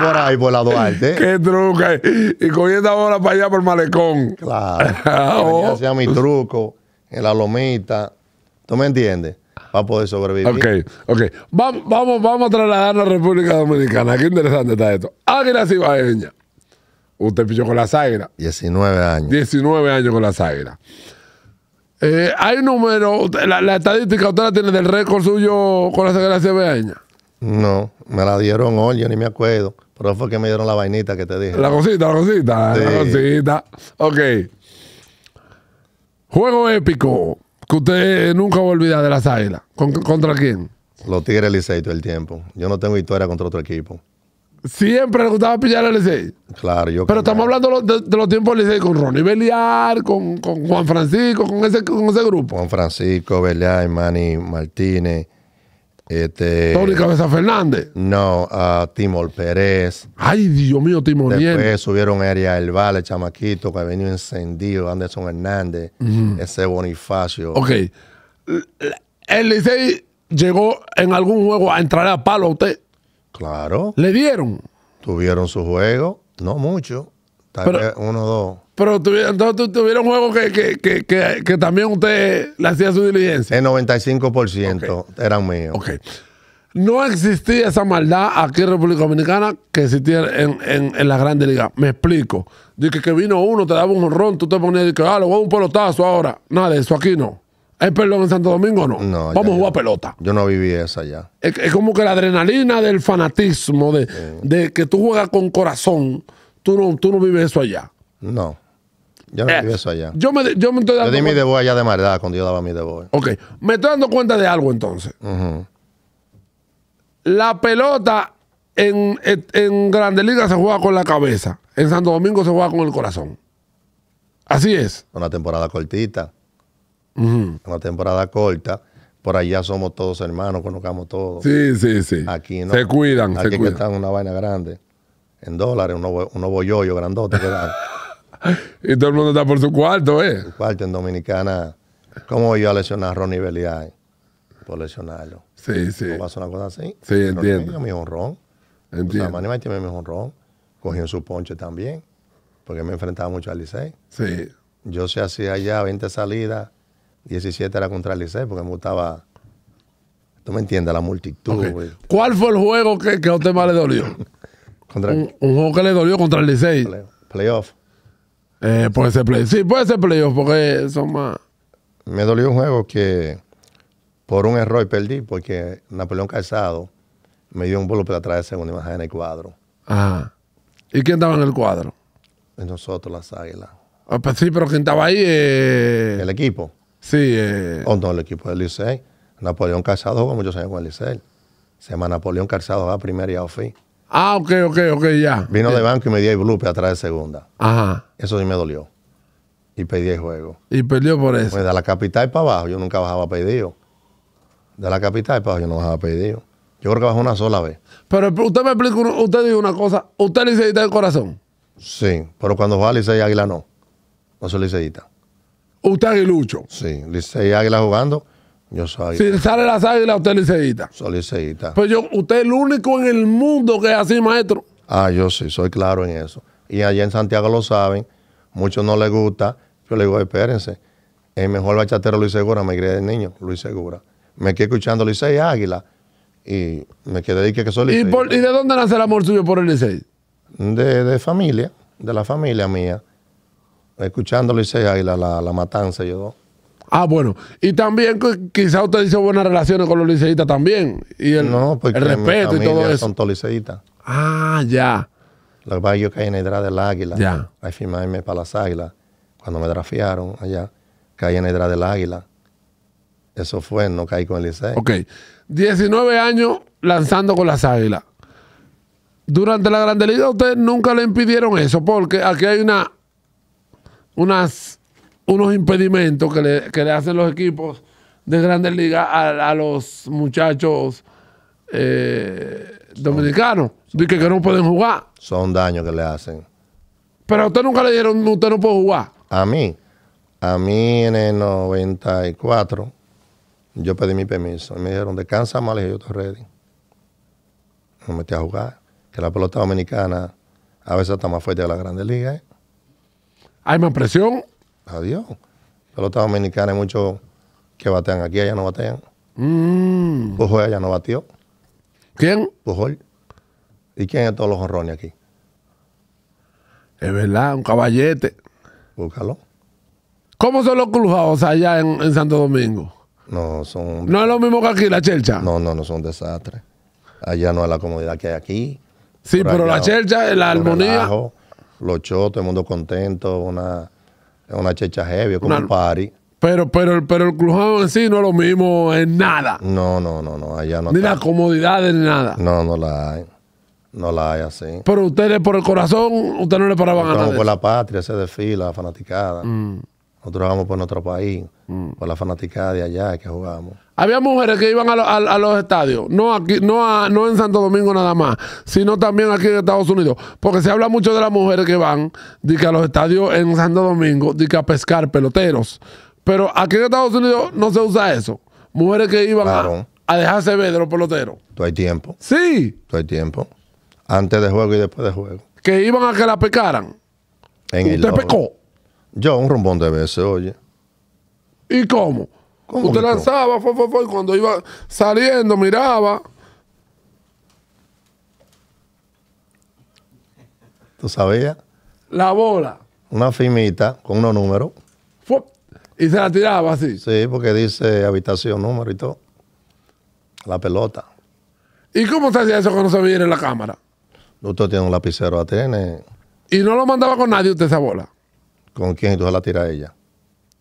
por ahí, por la Duarte. ¿eh? Qué truco. Eh. Y cogía esta bola para allá, por el malecón. Claro. Oh. Hacía mi truco en la lomita. ¿Tú me entiendes? va a poder sobrevivir. Ok, ok. Vamos, vamos, vamos a trasladarnos a República Dominicana. Qué interesante está esto. Águila Cibaeña. Usted pichó con la águilas. 19 años. 19 años con las águilas. Eh, hay un número, la, estadística usted la tiene del récord suyo con las águilas cibaeñas. No, me la dieron hoy, yo ni me acuerdo. Pero fue que me dieron la vainita que te dije. La cosita, la cosita, la cosita. Ok. Juego épico que usted eh, nunca va a olvidar de las águilas? ¿Contra quién? Los Tigres Licey todo el tiempo. Yo no tengo historia contra otro equipo. Siempre le gustaba pillar el Licey. Claro, yo. Pero estamos hablando de, los tiempos Licey con Ronnie Beliar, con, con, Juan Francisco, con ese, con ese grupo. Juan Francisco, Beliar, Manny Martínez. Este, Tony Cabeza Fernández. No, Timor Pérez. Ay, Dios mío, Timor Después subieron a El Vale, Chamaquito, que ha venido encendido, Anderson Hernández, ese Bonifacio. Ok. El Licey llegó en algún juego a entrar a palo a usted. Claro. ¿Le dieron? Tuvieron su juego, no mucho, tal vez uno o dos. Pero tuvieron, entonces tuvieron juegos que, también usted le hacía su diligencia. El 95% eran míos. Ok. No existía esa maldad aquí en República Dominicana que existía en, en, la Grande Liga. Me explico. Dice que vino uno, te daba un ron, tú te ponías y que, ah, le voy a un pelotazo ahora. Nada de eso aquí no. ¿Hay perdón en Santo Domingo no? No. Vamos a jugar pelota. Yo no viví eso allá. Es, como que la adrenalina del fanatismo, de, que tú juegas con corazón, tú no, tú no vives eso allá. No. Yo no eh, eso allá. Yo me, estoy dando Yo di mi debo allá de maldad cuando yo daba mi debo. Ok. Me estoy dando cuenta de algo entonces. La pelota en, en, Grandes se juega con la cabeza. En Santo Domingo se juega con el corazón. Así es. Una temporada cortita. Una temporada corta. Por allá somos todos hermanos, conozcamos todos. Sí, sí, sí. Aquí no. Se cuidan, Aquí se cuidan. que están una vaina grande. En dólares, unos uno bollollos grandotes que dan. y todo el mundo está por su cuarto, ¿eh? cuarto en Dominicana. ¿Cómo yo a lesionar a Ronnie Belial? Por lesionarlo. Sí, sí. una cosa así? Sí, entiendo. mi honrón. Entiendo. mi honrón. Cogió su ponche también. Porque me enfrentaba mucho al Licey. Sí. Yo se hacía allá 20 salidas. 17 era contra el Licey porque me gustaba... Tú me entiendes, la multitud. ¿Cuál fue el juego que, a usted más le dolió? contra un, juego que le dolió contra el Licey. Playoff. Eh, puede ser playoff. Sí, puede ser playoff porque son más. Me dolió un juego que por un error perdí porque Napoleón Calzado me dio un bolo para traerse una imagen en el cuadro. Ajá. ¿Y quién estaba en el cuadro? Nosotros, las águilas. Ah, pues sí, pero ¿quién estaba ahí? Eh, el equipo. Sí. Eh... Oh, no, el equipo del Licey. Napoleón Calzado jugó muchos años con el Licey. Se llama Napoleón Calzado, a primera y a Ah, ok, ok, ok, ya. Vino de banco y me dio el blue atrás de segunda. Ajá. Eso sí me dolió. Y pedí el juego. Y perdió por pues eso. Pues de la capital para abajo yo nunca bajaba pedido. De la capital para abajo yo no bajaba pedido. Yo creo que bajó una sola vez. Pero usted me explica, usted dijo una cosa. ¿Usted liceita del corazón? Sí, pero cuando jugaba a Licey Águila no. No soy liceita. ¿Usted aguilucho? Sí, Licey Águila jugando yo soy. Si sale las águilas, usted liceísta. Soy liceísta. Pues yo, usted es el único en el mundo que es así, maestro. Ah, yo sí, soy claro en eso. Y allá en Santiago lo saben, muchos no les gusta. Yo le digo, espérense, el mejor bachatero Luis Segura, me crié de niño, Luis Segura. Me quedé escuchando Licey Águila y me quedé ahí que, soy ¿Y, de dónde nace el amor suyo por el Licey? De, de familia, de la familia mía. Escuchando Licey Águila, la, la matanza, yo. Ah, bueno. Y también quizás usted hizo buenas relaciones con los liceístas también. Y el, no, respeto y todo eso. son todos Ah, ya. Los que pasa que en detrás del águila. Ya. Ahí firmarme para las águilas. Cuando me trafiaron allá, caí en detrás del águila. Eso fue, no caí con el liceo. Ok. 19 años lanzando con las águilas. Durante la Grande Liga, ustedes nunca le impidieron eso, porque aquí hay una unas unos impedimentos que le, hacen los equipos de grandes ligas a, los muchachos eh, dominicanos. Dice que, no pueden jugar. Son daños que le hacen. Pero a usted nunca le dieron, usted no puede jugar. A mí, a mí en el 94, yo pedí mi permiso. Y me dijeron, descansa mal, y yo estoy ready. Me metí a jugar. Que la pelota dominicana a veces está más fuerte que la Grandes Ligas ¿eh? Hay más presión. Adiós. Pelota dominicana hay muchos que batean aquí, allá no batean. Mm. Pujol allá no batió. ¿Quién? Pujol. ¿Y quién es todos los horrones aquí? Es verdad, un caballete. Búscalo. ¿Cómo son los cruzados allá en, Santo Domingo? No, son. ¿No es lo mismo que aquí, la chelcha? No, no, no, son desastres. Allá no es la comodidad que hay aquí. Sí, pero la chelcha, la armonía. los chotos, el mundo contento, una es una checha heavy, es como un party. Pero, pero, pero el crujado en sí no es lo mismo en nada. No, no, no, no. Allá no Ni la comodidad en nada. No, no la hay. No la hay así. Pero ustedes por el corazón, ustedes no le paraban nada. por la patria, se desfila, fanaticada. Mm. Nosotros vamos por nuestro país, mm. por la fanaticada de allá que jugamos. Había mujeres que iban a, los estadios, no aquí, no, no en Santo Domingo nada más, sino también aquí en Estados Unidos. Porque se habla mucho de las mujeres que van de que a los estadios en Santo Domingo, de que a pescar peloteros. Pero aquí en Estados Unidos no se usa eso. Mujeres que iban a, dejarse ver de los peloteros. Tú hay tiempo. Sí. Tú hay tiempo. Antes de juego y después de juego. Que iban a que la pecaran. En ¿Usted el pecó? Yo un rumbón de veces, oye. ¿Y cómo? Usted lanzaba, fue, fue, fue, y cuando iba saliendo, miraba. ¿Tú sabías? La bola. Una firmita con unos números. y se la tiraba así. Sí, porque dice habitación, número y todo. La pelota. ¿Y cómo se hacía eso cuando se viera en la cámara? Usted tiene un lapicero, a tiene. ¿Y no lo mandaba con nadie usted esa bola? ¿Con quién? Y tú se la tiras ella.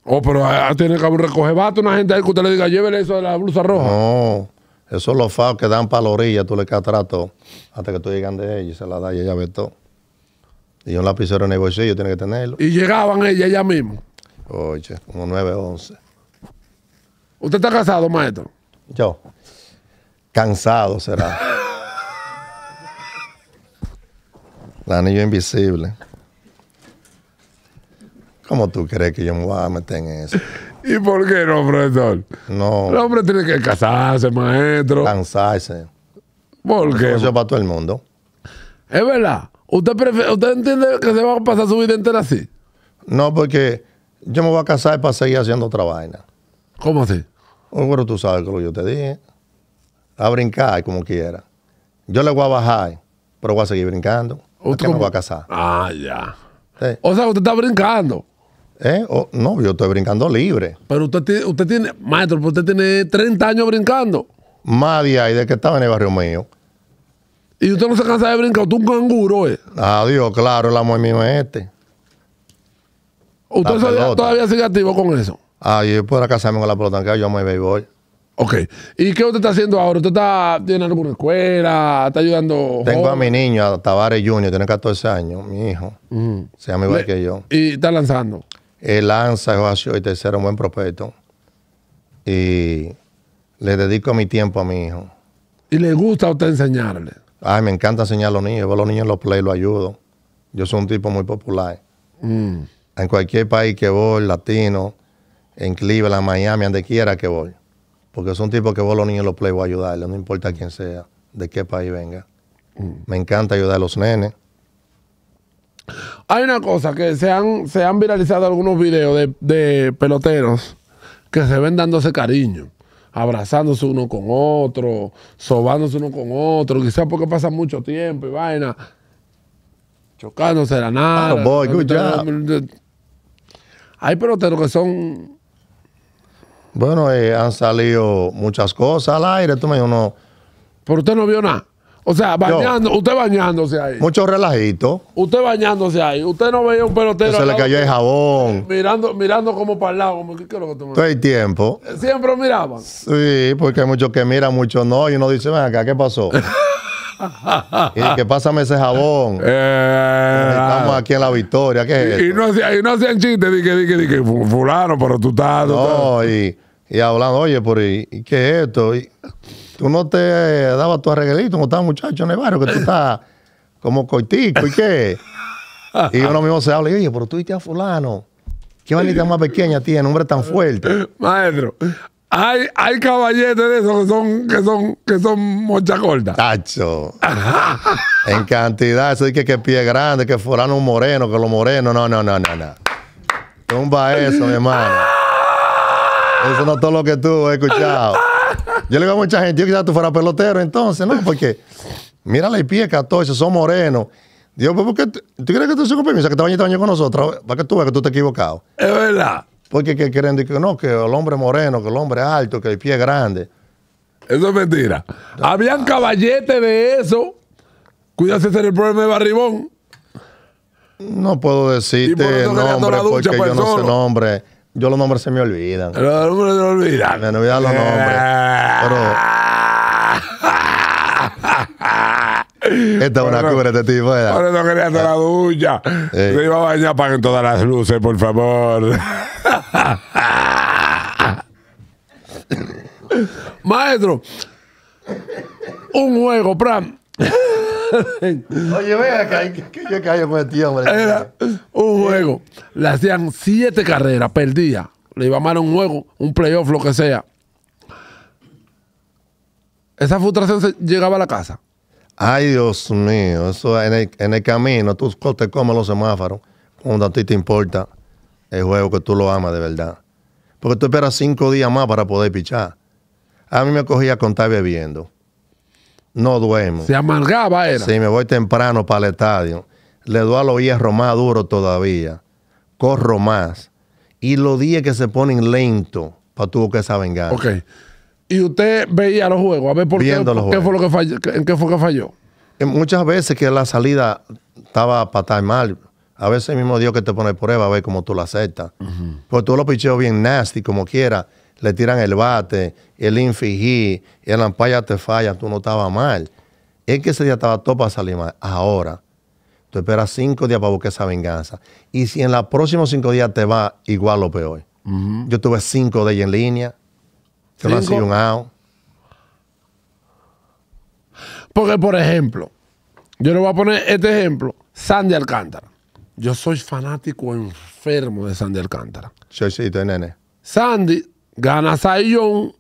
Oh, pero tiene que haber recoger Bate una gente ahí que usted le diga, llévele eso de la blusa roja. No, esos los faos que dan para la orilla, tú le catrato hasta que tú llegan de ella y se la da y ella ve todo. Y un lapicero en el yo tiene que tenerlo. Y llegaban ella ella mismo. Oye, como 9, 11. ¿Usted está casado, maestro? Yo. Cansado será. la anillo invisible. ¿Cómo tú crees que yo me voy a meter en eso? ¿Y por qué no, profesor? No. El hombre tiene que casarse, maestro. Cansarse. ¿Por qué? Eso para todo el mundo. Es verdad. ¿Usted, entiende que se va a pasar su vida entera así? No, porque yo me voy a casar para seguir haciendo otra vaina. ¿Cómo así? Bueno, oh, tú sabes lo que yo te dije. A brincar como quiera. Yo le voy a bajar, pero voy a seguir brincando. ¿Usted me voy a casar? Ah, ya. O sea, usted está brincando. ¿Eh? Oh, no, yo estoy brincando libre. Pero usted, usted tiene, maestro, usted tiene 30 años brincando. Más de ahí, de que estaba en el barrio mío. Y usted no se cansa de brincar, usted un canguro, ¿eh? Adiós, claro, el amor mío es este. ¿Usted todavía, sigue activo con eso? Ah, yo puedo casarme con la pelota, yo me el béisbol. Ok. ¿Y qué usted está haciendo ahora? ¿Usted está en alguna escuela? ¿Está ayudando? Tengo a mi niño, a Tavares Junior, tiene 14 años, mi hijo. Se llama igual que yo. ¿Y está lanzando? Eh, Lanza, Joachim y tercero, un buen prospecto. Y le dedico mi tiempo a mi hijo. ¿Y le gusta a usted enseñarle? Ay, me encanta enseñar a los niños. Yo a los niños en los play, los ayudo. Yo soy un tipo muy popular. Mm. En cualquier país que voy, latino, en Cleveland, Miami, donde quiera que voy. Porque soy un tipo que voy a los niños en los play, voy a ayudarle. no importa quién sea, de qué país venga. Mm. Me encanta ayudar a los nenes. Hay una cosa que se han, se han viralizado algunos videos de, peloteros que se ven dándose cariño, abrazándose uno con otro, sobándose uno con otro, quizás porque pasa mucho tiempo y vaina, chocándose la nada. Oh, boy, Hay peloteros que son. Bueno, eh, han salido muchas cosas al aire, tú me no. Pero usted no vio nada. O sea, bañando, usted bañándose ahí. Mucho relajito. Usted bañándose ahí. Usted no veía un pelotero. se le cayó el jabón. Mirando, mirando como para el lado, como que lo que tú Todo el tiempo. Eh, siempre miraban. Sí, porque hay muchos que miran, muchos no. Y uno dice, ven acá, ¿qué pasó? y que pásame ese jabón. Eh, Estamos aquí en la victoria. ¿Qué es y, y, no hacían, chistes, dije, dije, dije, fulano, pero tú estás. no, Y, hablando, oye, por ahí, qué es esto? tú no te eh, dabas tu arreglito como estaba muchacho en el barrio, que tú estás como coitico y qué. Y uno mismo se habla y oye, pero tú viste a fulano. ¿Qué manita más pequeña tiene? Un Hombre tan fuerte. Maestro, hay, hay caballetes de esos que son, que son, que son mocha Tacho. en cantidad, eso dice que, que pie grande, que fulano un moreno, que lo moreno No, no, no, no, no. Tumba eso, hermano. Eso no es todo lo que tú he escuchado. Yo le digo a mucha gente, yo quizás tú fueras pelotero entonces, ¿no? Porque mira la IP 14, son morenos. Digo, ¿por qué tú, crees que tú se un permiso que te bañes también con nosotros? Para que tú veas que tú te equivocado. Es verdad. Porque que quieren decir que no, que el hombre moreno, que el hombre alto, que el pie grande. Eso es mentira. Habían caballetes de eso. Cuídate ser el problema de Barribón. No puedo decirte el nombre porque yo no sé nombre. Yo los nombres se me olvidan. Los nombres se me olvidan. me olvidan los nombres. Pero. Esta es una no, de este tipo. Ahora no quería hacer la eh. ducha. Sí. Se iba a bañar, apaguen todas las luces, por favor. Maestro, un juego, Pram. Oye, que yo con Era un juego. Le hacían siete carreras, perdía. Le iba a mal un juego, un playoff, lo que sea. Esa frustración llegaba a la casa. Ay, Dios mío, eso en el, camino, tú te comes los semáforos, cuando a ti te importa el juego que tú lo amas de verdad. Porque tú esperas cinco días más para poder pichar. A mí me cogía con estar bebiendo no duermo. Se amargaba era. Sí, me voy temprano para el estadio. Le doy a los hierros más duro todavía. Corro más. Y los días que se ponen lento para tuvo que esa venganza. Ok. Y usted veía los juegos, a ver por, qué, qué fue lo que falló, en qué fue que falló. Eh, muchas veces que la salida estaba para estar mal. A veces mismo Dios que te pone prueba a ver cómo tú la aceptas. Porque tú lo picheo bien nasty, como quiera le tiran el bate, el infigí, el ampaya te falla, tú no estabas mal. Es que ese día estaba todo para salir mal. Ahora, tú esperas cinco días para buscar esa venganza. Y si en los próximos cinco días te va igual lo peor. Yo tuve cinco de en línea. Te lo a sido un Porque, por ejemplo, yo le voy a poner este ejemplo: Sandy Alcántara. Yo soy fanático enfermo de Sandy Alcántara. Yo sí, nene. Sandy gana Saiyón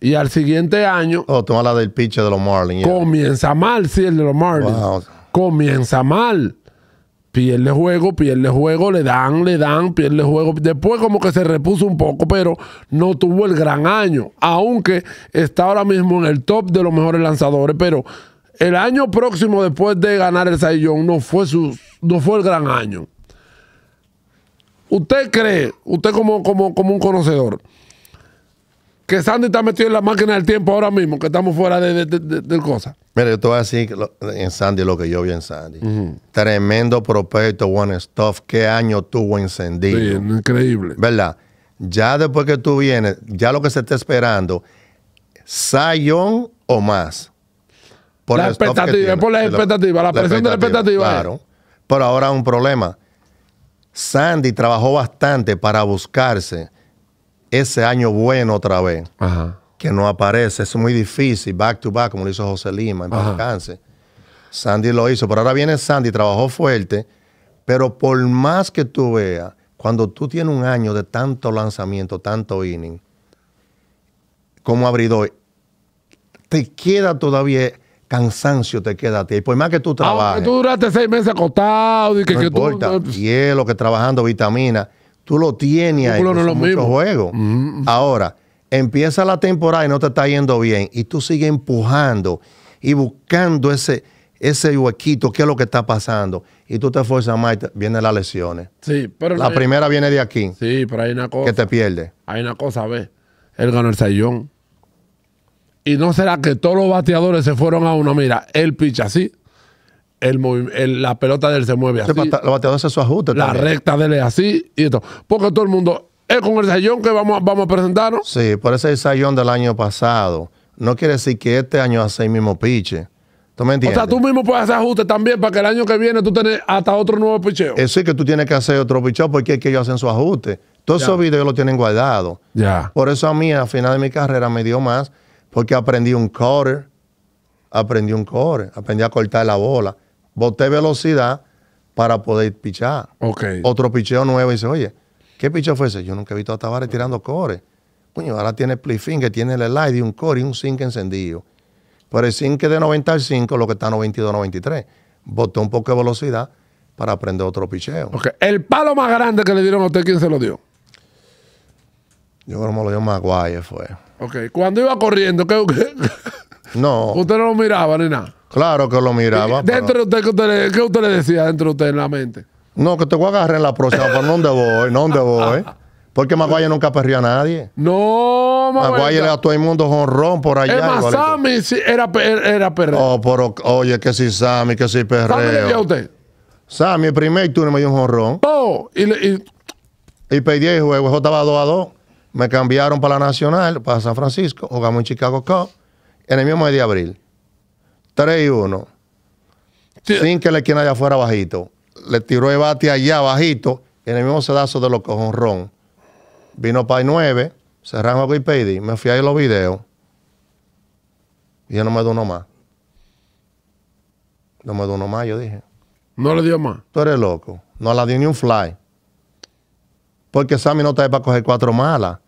y al siguiente año. Oh, toma la del pitcher de los Marlins. Comienza mal, sí, el de los Marlins. Comienza mal. Pierde juego, pierde juego, le dan, le dan, pierde juego. Después, como que se repuso un poco, pero no tuvo el gran año. Aunque está ahora mismo en el top de los mejores lanzadores, pero el año próximo, después de ganar el Saiyón, no fue su, no fue el gran año. ¿Usted cree, usted como, un conocedor, que Sandy está metido en la máquina del tiempo ahora mismo, que estamos fuera de, cosas? Mira, yo estoy así en Sandy lo que yo vi en Sandy. Tremendo prospecto, One Stuff. Qué año tuvo encendido. Sí, increíble. ¿Verdad? Ya después que tú vienes, ya lo que se está esperando, Zion o más. la expectativa, es por la expectativa, la, presión de la expectativa. Claro. Pero ahora un problema. Sandy trabajó bastante para buscarse ese año bueno otra vez, que no aparece, es muy difícil, back to back, como lo hizo José Lima, en alcance. Sandy lo hizo, pero ahora viene Sandy, trabajó fuerte, pero por más que tú veas, cuando tú tienes un año de tanto lanzamiento, tanto inning, como abridor, te queda todavía cansancio te queda a ti. Y por más que tú trabajes. tú duraste seis meses acostado y que, no que importa, Hielo, que trabajando, vitamina. Tú lo tienes ahí. No lo mm. Ahora, empieza la temporada y no te está yendo bien. Y tú sigues empujando y buscando ese, ese huequito, qué es lo que está pasando. Y tú te esfuerzas más y vienen las lesiones. Sí, pero. La primera viene de aquí. Sí, pero hay una cosa. Que te pierde. Hay una cosa, ve. Él ganó el sayón. ¿Y no será que todos los bateadores se fueron a uno? Mira, él picha así, el, la pelota de él se mueve así. Los bateadores su ajuste. La recta de él es así y esto. Porque todo el mundo, es con el sayón que vamos, vamos a presentarnos. Sí, por ese sayón del año pasado. No quiere decir que este año hace el mismo piche. ¿Tú me entiendes? O sea, tú mismo puedes hacer ajustes también para que el año que viene tú tengas hasta otro nuevo picheo. Eso eh, es que tú tienes que hacer otro picheo porque es que ellos hacen su ajuste. Todos esos videos los tienen guardados. Ya. Por eso a mí, al final de mi carrera, me dio más porque aprendí un core, aprendí un core, aprendí a cortar la bola, boté velocidad para poder pichar. Okay. Otro picheo nuevo y dice, oye, ¿qué picheo fue ese? Yo nunca he visto a Tavares tirando core. Coño, ahora tiene split que tiene el slide y un core y un zinc encendido. Pero el zinc de 95, lo que está 92-93. Boté un poco de velocidad para aprender otro picheo. Okay. El palo más grande que le dieron a usted, ¿quién se lo dio? Yo creo que me lo dio Maguire, fue. Ok, cuando iba corriendo, ¿qué, No. ¿Usted no lo miraba ni nada? Claro que lo miraba. ¿Dentro de usted, ¿qué usted, le, decía dentro de usted en la mente? No, que te voy a agarrar en la próxima, ¿Por ¿dónde voy? ¿Dónde voy? Porque Maguire nunca perrió a nadie. No, Maguire. le gastó todo el mundo jonrón por allá. Es Sammy era, era perreo. Oh, pero, oye, que sí, Sammy, que sí, perreo. ¿Sammy le a usted? Sammy, el primer turno me dio un jonrón. Oh, y, y... y perdí el juego, el estaba 2 a 2. Me cambiaron para la Nacional, para San Francisco, jugamos en Chicago Cup en el mismo mes de abril. 3 y 1. Sin que le quiera allá afuera bajito. Le tiró el bate allá bajito, en el mismo sedazo de los cojonrón. Vino para el 9, cerramos Wikipedia, me fui a los videos. Y ya no me dio uno más. No me dio uno más, yo dije. No le dio más. Tú eres loco. No la dio ni un fly. Porque Sammy no está ahí para coger cuatro malas.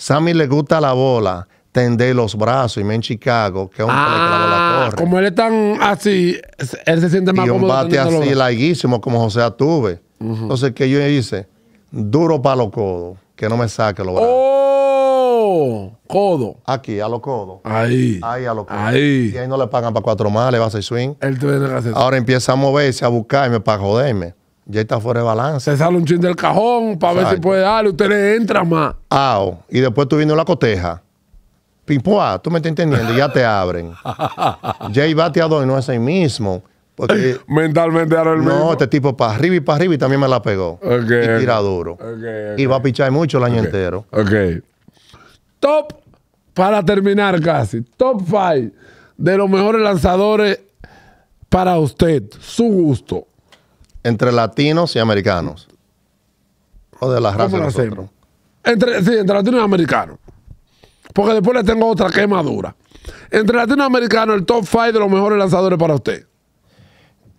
Sammy le gusta la bola, tender los brazos y me en Chicago, que es un ah, la torre. Como él es tan así, él se siente más y un bate así larguísimo como José Atuve. Entonces, ¿qué yo hice? Duro para los codos, que no me saque los brazos. ¡Oh! Codo. Aquí, a los codos. Ahí. Ahí, a los codos. Ahí. Y ahí no le pagan para cuatro más, le va a hacer swing. Él Ahora empieza a moverse, a buscarme para joderme ya está fuera de balance. Se sale un chin del cajón para ver si puede darle, usted le entra más. Ah, y después tú vino la coteja. Pimpoa, tú me estás entendiendo, ya te abren. ya dos y no es el mismo. Mentalmente ahora el mismo. No, este tipo para arriba y para arriba y también me la pegó. Y tira duro. Y va a pichar mucho el año entero. Ok. Top, para terminar casi, top 5 de los mejores lanzadores para usted, su gusto entre latinos y americanos. O de las razas. Entre, sí, entre latinos y americanos. Porque después le tengo otra quemadura. Entre latinos y americanos, el top 5 de los mejores lanzadores para usted.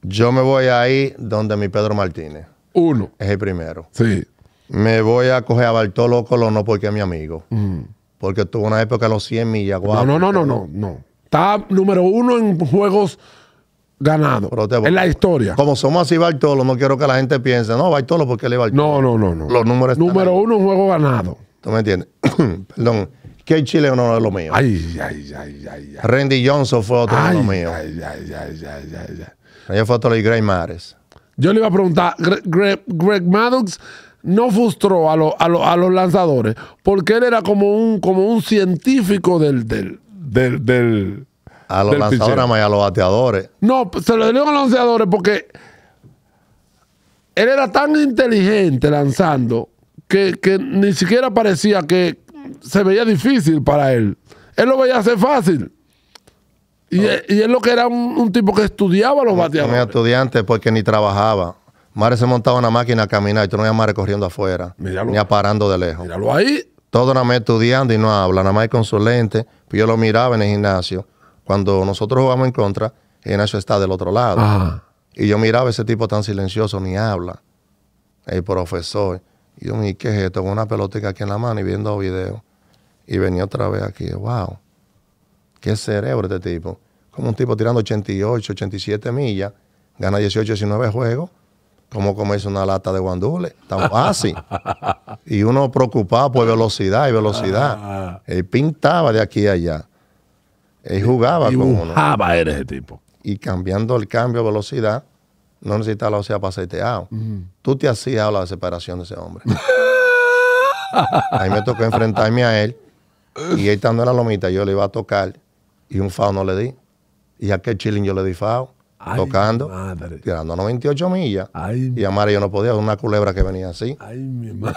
Yo me voy ahí donde mi Pedro Martínez. Uno. Es el primero. Sí. Me voy a coger a Bartolo Colono porque es mi amigo. Mm. Porque tuvo una época de los 100 millas. no, no, no, no, no, no. Está número uno en juegos ganado en la historia. Como somos así Bartolo, no quiero que la gente piense, no, Bartolo porque le Bartolo. No, no, no, no. Los números Número uno, un juego ganado. ¿Tú me entiendes? Perdón. Que Chile no es lo mío. Ay, ay, ay, ay, Randy Johnson fue otro de los mío. Ay, ay, ay, ay, ay, fue otro de Mares. Yo le iba a preguntar, Greg, Maddox no frustró a, los lanzadores porque él era como un, como un científico del, del, del a los lanzadores y a los bateadores. No, se lo dieron a los lanzadores porque él era tan inteligente lanzando que, ni siquiera parecía que se veía difícil para él. Él lo veía hacer fácil. Y, él, lo que era un, tipo que estudiaba los bateadores. era estudiante porque ni trabajaba. Mare se montaba una máquina a caminar y tú no veías Mare corriendo afuera, míralo, ni parando de lejos. Míralo ahí. Todo nada más estudiando y no habla, nada más con su lente. Pues yo lo miraba en el gimnasio cuando nosotros jugamos en contra, eso está del otro lado. Y yo miraba a ese tipo tan silencioso, ni habla. El profesor. Y yo me ¿qué es esto? Con una pelotica aquí en la mano y viendo videos. Y venía otra vez aquí. ¡Wow! ¡Qué cerebro este tipo! Como un tipo tirando 88, 87 millas, gana 18, 19 juegos. Como comerse una lata de guandule, tan fácil. y uno preocupado por velocidad y velocidad. Ah. Él pintaba de aquí a allá. Él jugaba y con jugaba uno. era ese tipo. Y cambiando el cambio de velocidad, no necesitaba la velocidad para aceiteado. Tú te hacías la separación de ese hombre. Ahí me tocó enfrentarme a él. Y él estando en la lomita, yo le iba a tocar. Y un FAO no le di. Y aquel chilling yo le di FAO. tocando, tirando 98 millas. y a Mario yo no podía, una culebra que venía así. Ay, mi madre.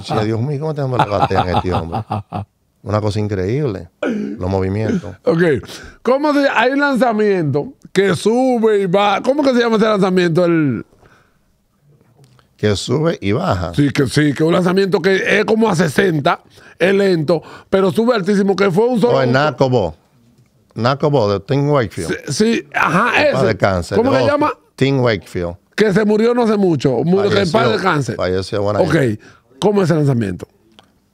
decía, Dios mío, ¿cómo te a este hombre? Una cosa increíble. Los movimientos. Ok. ¿Cómo se, hay un lanzamiento que sube y baja? ¿Cómo que se llama ese lanzamiento? Que sube y baja. Sí, que sí, que un lanzamiento que es como a 60, es lento, pero sube altísimo, que fue un solo. O el Nacobo. Nacobo de Tim Wakefield. Sí, ajá, ese. De cáncer. ¿Cómo se llama? Tim Wakefield. Que se murió no hace mucho. Murió padre de cáncer. Falleció, buena Ok. ¿Cómo es el lanzamiento?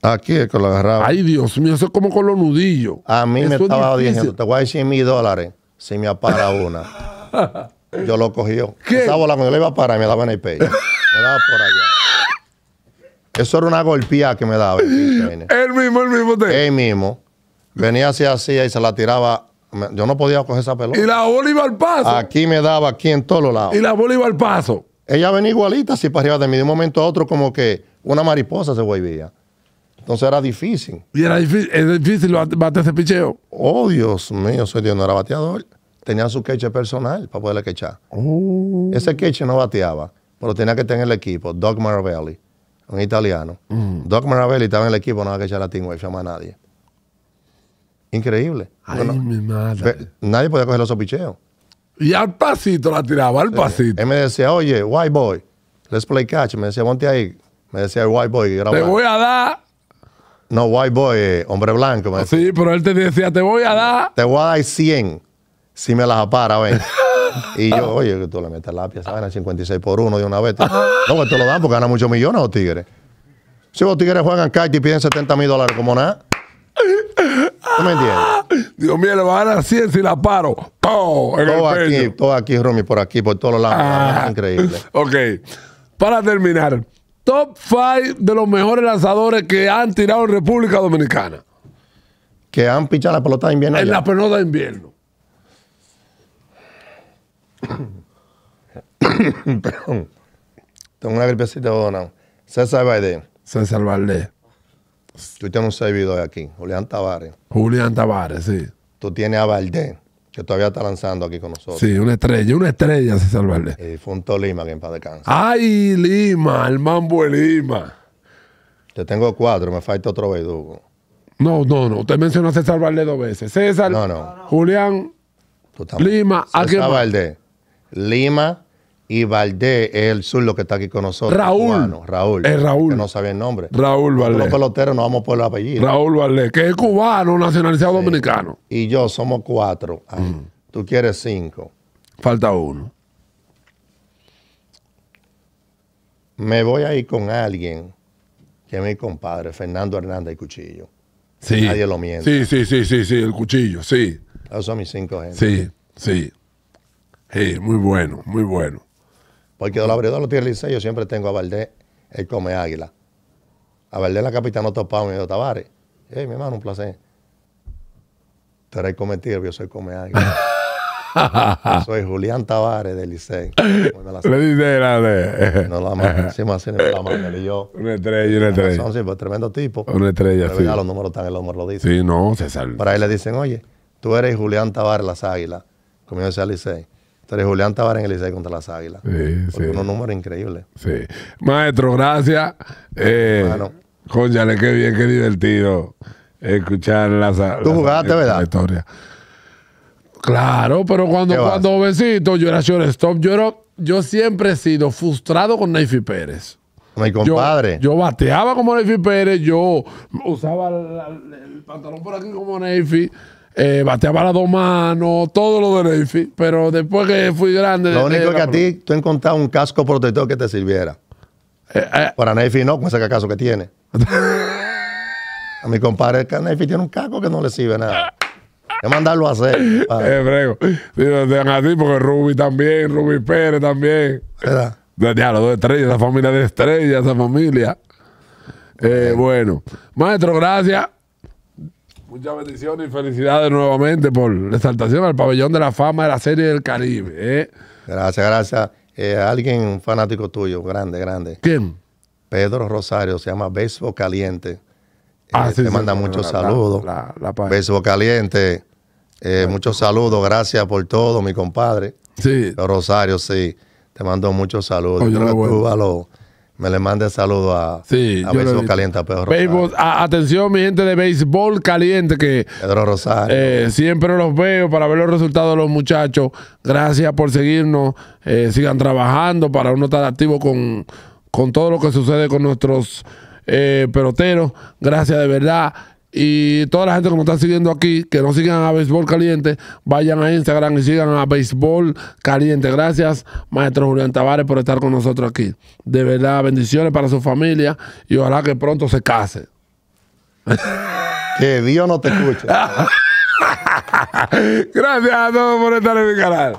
Aquí es que lo agarraba. Ay, Dios mío, eso es como con los nudillos. A mí me estaba diciendo, te voy a decir mil dólares si me apara una. yo lo cogí ¿Qué? Esa yo le iba a parar me daba en el pecho. Me daba por allá. Eso era una golpeada que me daba. El, mismo, el mismo. Te... El mismo. Venía así, así y se la tiraba yo no podía coger esa pelota. Y la bola iba al paso. Aquí me daba, aquí en todos los lados. Y la bola iba al paso. Ella venía igualita así para arriba de mí. De un momento a otro, como que una mariposa se volvía. Entonces era difícil. Y era difícil, era ese picheo. Oh, Dios mío, soy Dios, no era bateador. Tenía su queche personal para poderle quechar. Oh. Ese queche no bateaba, pero tenía que estar en el equipo, Doc Maravelli, un italiano. Mm. Doc Maravelli estaba en el equipo, no va a quechar a Team Wave, a nadie. Increíble. Ay, mi madre. Nadie podía coger los picheos. Y al pasito la tiraba, al pasito. Él me decía, oye, white boy, let's play catch. Me decía, ponte ahí. Me decía, white boy. Te voy a dar no, white boy, eh, hombre blanco. Ah, sí, pero él te decía, te voy a dar. Te voy a dar 100 si me las apara, ven. y yo, oye, que tú le metes la pieza, ¿sabes? 56 por uno de una vez. no, pues te lo dan porque ganan muchos millones los tigres. Si los tigres juegan kart y piden 70 mil dólares como nada. ¿Tú me entiendes? Dios mío, le va a dar 100 si la paro. todo aquí, todo aquí, Romy, por aquí, por todos lados. Ah. increíble. Ok. Para terminar, top 5 de los mejores lanzadores que han tirado en República Dominicana. Que han pichado la pelota de invierno. En la pelota de invierno. Perdón. Tengo una gripecita donado. César Valdés. César Valdés. Tú tienes un servidor aquí, Julián Tavares. Julián Tavares, sí. Tú tienes a Valdés que todavía está lanzando aquí con nosotros. Sí, una estrella, una estrella César Valdés. Y eh, difunto Lima, que en paz ¡Ay, Lima! El mambo de Lima. te tengo cuatro, me falta otro verdugo. No, no, no. Usted mencionó a César Valdés dos veces. César, no, no. Julián, Lima, César Valdés, Lima, y Valdés es el sur lo que está aquí con nosotros. Raúl. Raúl. Es Raúl. Que no sabía el nombre. Raúl Valdés. Los peloteros nos vamos por el apellido. Raúl Valdés, que es cubano, nacionalizado dominicano. Y yo somos cuatro. Ah, mm. Tú quieres cinco. Falta uno. Me voy a ir con alguien que es mi compadre, Fernando Hernández Cuchillo. Sí. Nadie lo miente. Sí, sí, sí, sí, sí, el cuchillo, sí. Esos son mis cinco gente. Sí, sí. Sí, muy bueno, muy bueno. Porque de los abridores los tiene el Liceo, yo siempre tengo a Valdés, el come águila. A Valdés la capitana topa me dijo Tavares. Hey, mi hermano, un placer. Tú eres el come yo soy come águila. soy Julián Tavares del Liceo. Le dice grande. No la encima más no la Y yo. Una estrella, una estrella. Son, siempre pues, tremendo tipo. Una estrella, así los números están, en el hombro lo dicen. Sí, no, se salen Por ahí le dicen, oye, tú eres Julián Tavares, las águilas. Comienza el Liceo. Julián Tavares en el ICE contra las Águilas. Sí, número increíble. Sí. Maestro, gracias. Eh, bueno. qué bien, qué divertido escuchar las. Tú ¿verdad? Historia. Claro, pero cuando, cuando besito, yo era shortstop, yo yo siempre he sido frustrado con Neyfi Pérez. Mi compadre. Yo, bateaba como Neyfi Pérez, yo usaba el pantalón por aquí como Neyfi. Eh, bateaba las dos manos, todo lo de Neyfi pero después que fui grande. Lo eh, único que a ti, tú encontraste un casco protector que te sirviera. Eh, Para Neyfi no, con ese casco que tiene. a mi compadre Neyfi tiene un casco que no le sirve nada. Es mandarlo a hacer. Eh, brego. a ti, porque Ruby también, Ruby Pérez también. ¿Verdad? Ya, los dos estrellas, esa familia de estrellas, esa familia. bueno, maestro, gracias. Muchas bendiciones y felicidades nuevamente por la exaltación al pabellón de la fama de la Serie del Caribe. ¿eh? Gracias, gracias. Eh, alguien, un fanático tuyo, grande, grande. ¿Quién? Pedro Rosario, se llama Beso Caliente. te manda muchos saludos. Beso Caliente, eh, muchos saludos, gracias por todo, mi compadre. Sí. Rosario, sí, te mando muchos saludos. Me le mande saludo a, sí, Béisbol Caliente, Pedro Béisbol, atención, mi gente de Béisbol Caliente, que Pedro Rosario. Eh, siempre los veo para ver los resultados de los muchachos. Gracias por seguirnos. Eh, sigan trabajando para uno estar activo con, con todo lo que sucede con nuestros eh, peloteros. Gracias de verdad. Y toda la gente que nos está siguiendo aquí, que no sigan a Béisbol Caliente, vayan a Instagram y sigan a Béisbol Caliente. Gracias, maestro Julián Tavares, por estar con nosotros aquí. De verdad, bendiciones para su familia y ojalá que pronto se case. Que Dios no te escuche. Gracias a todos por estar en mi canal.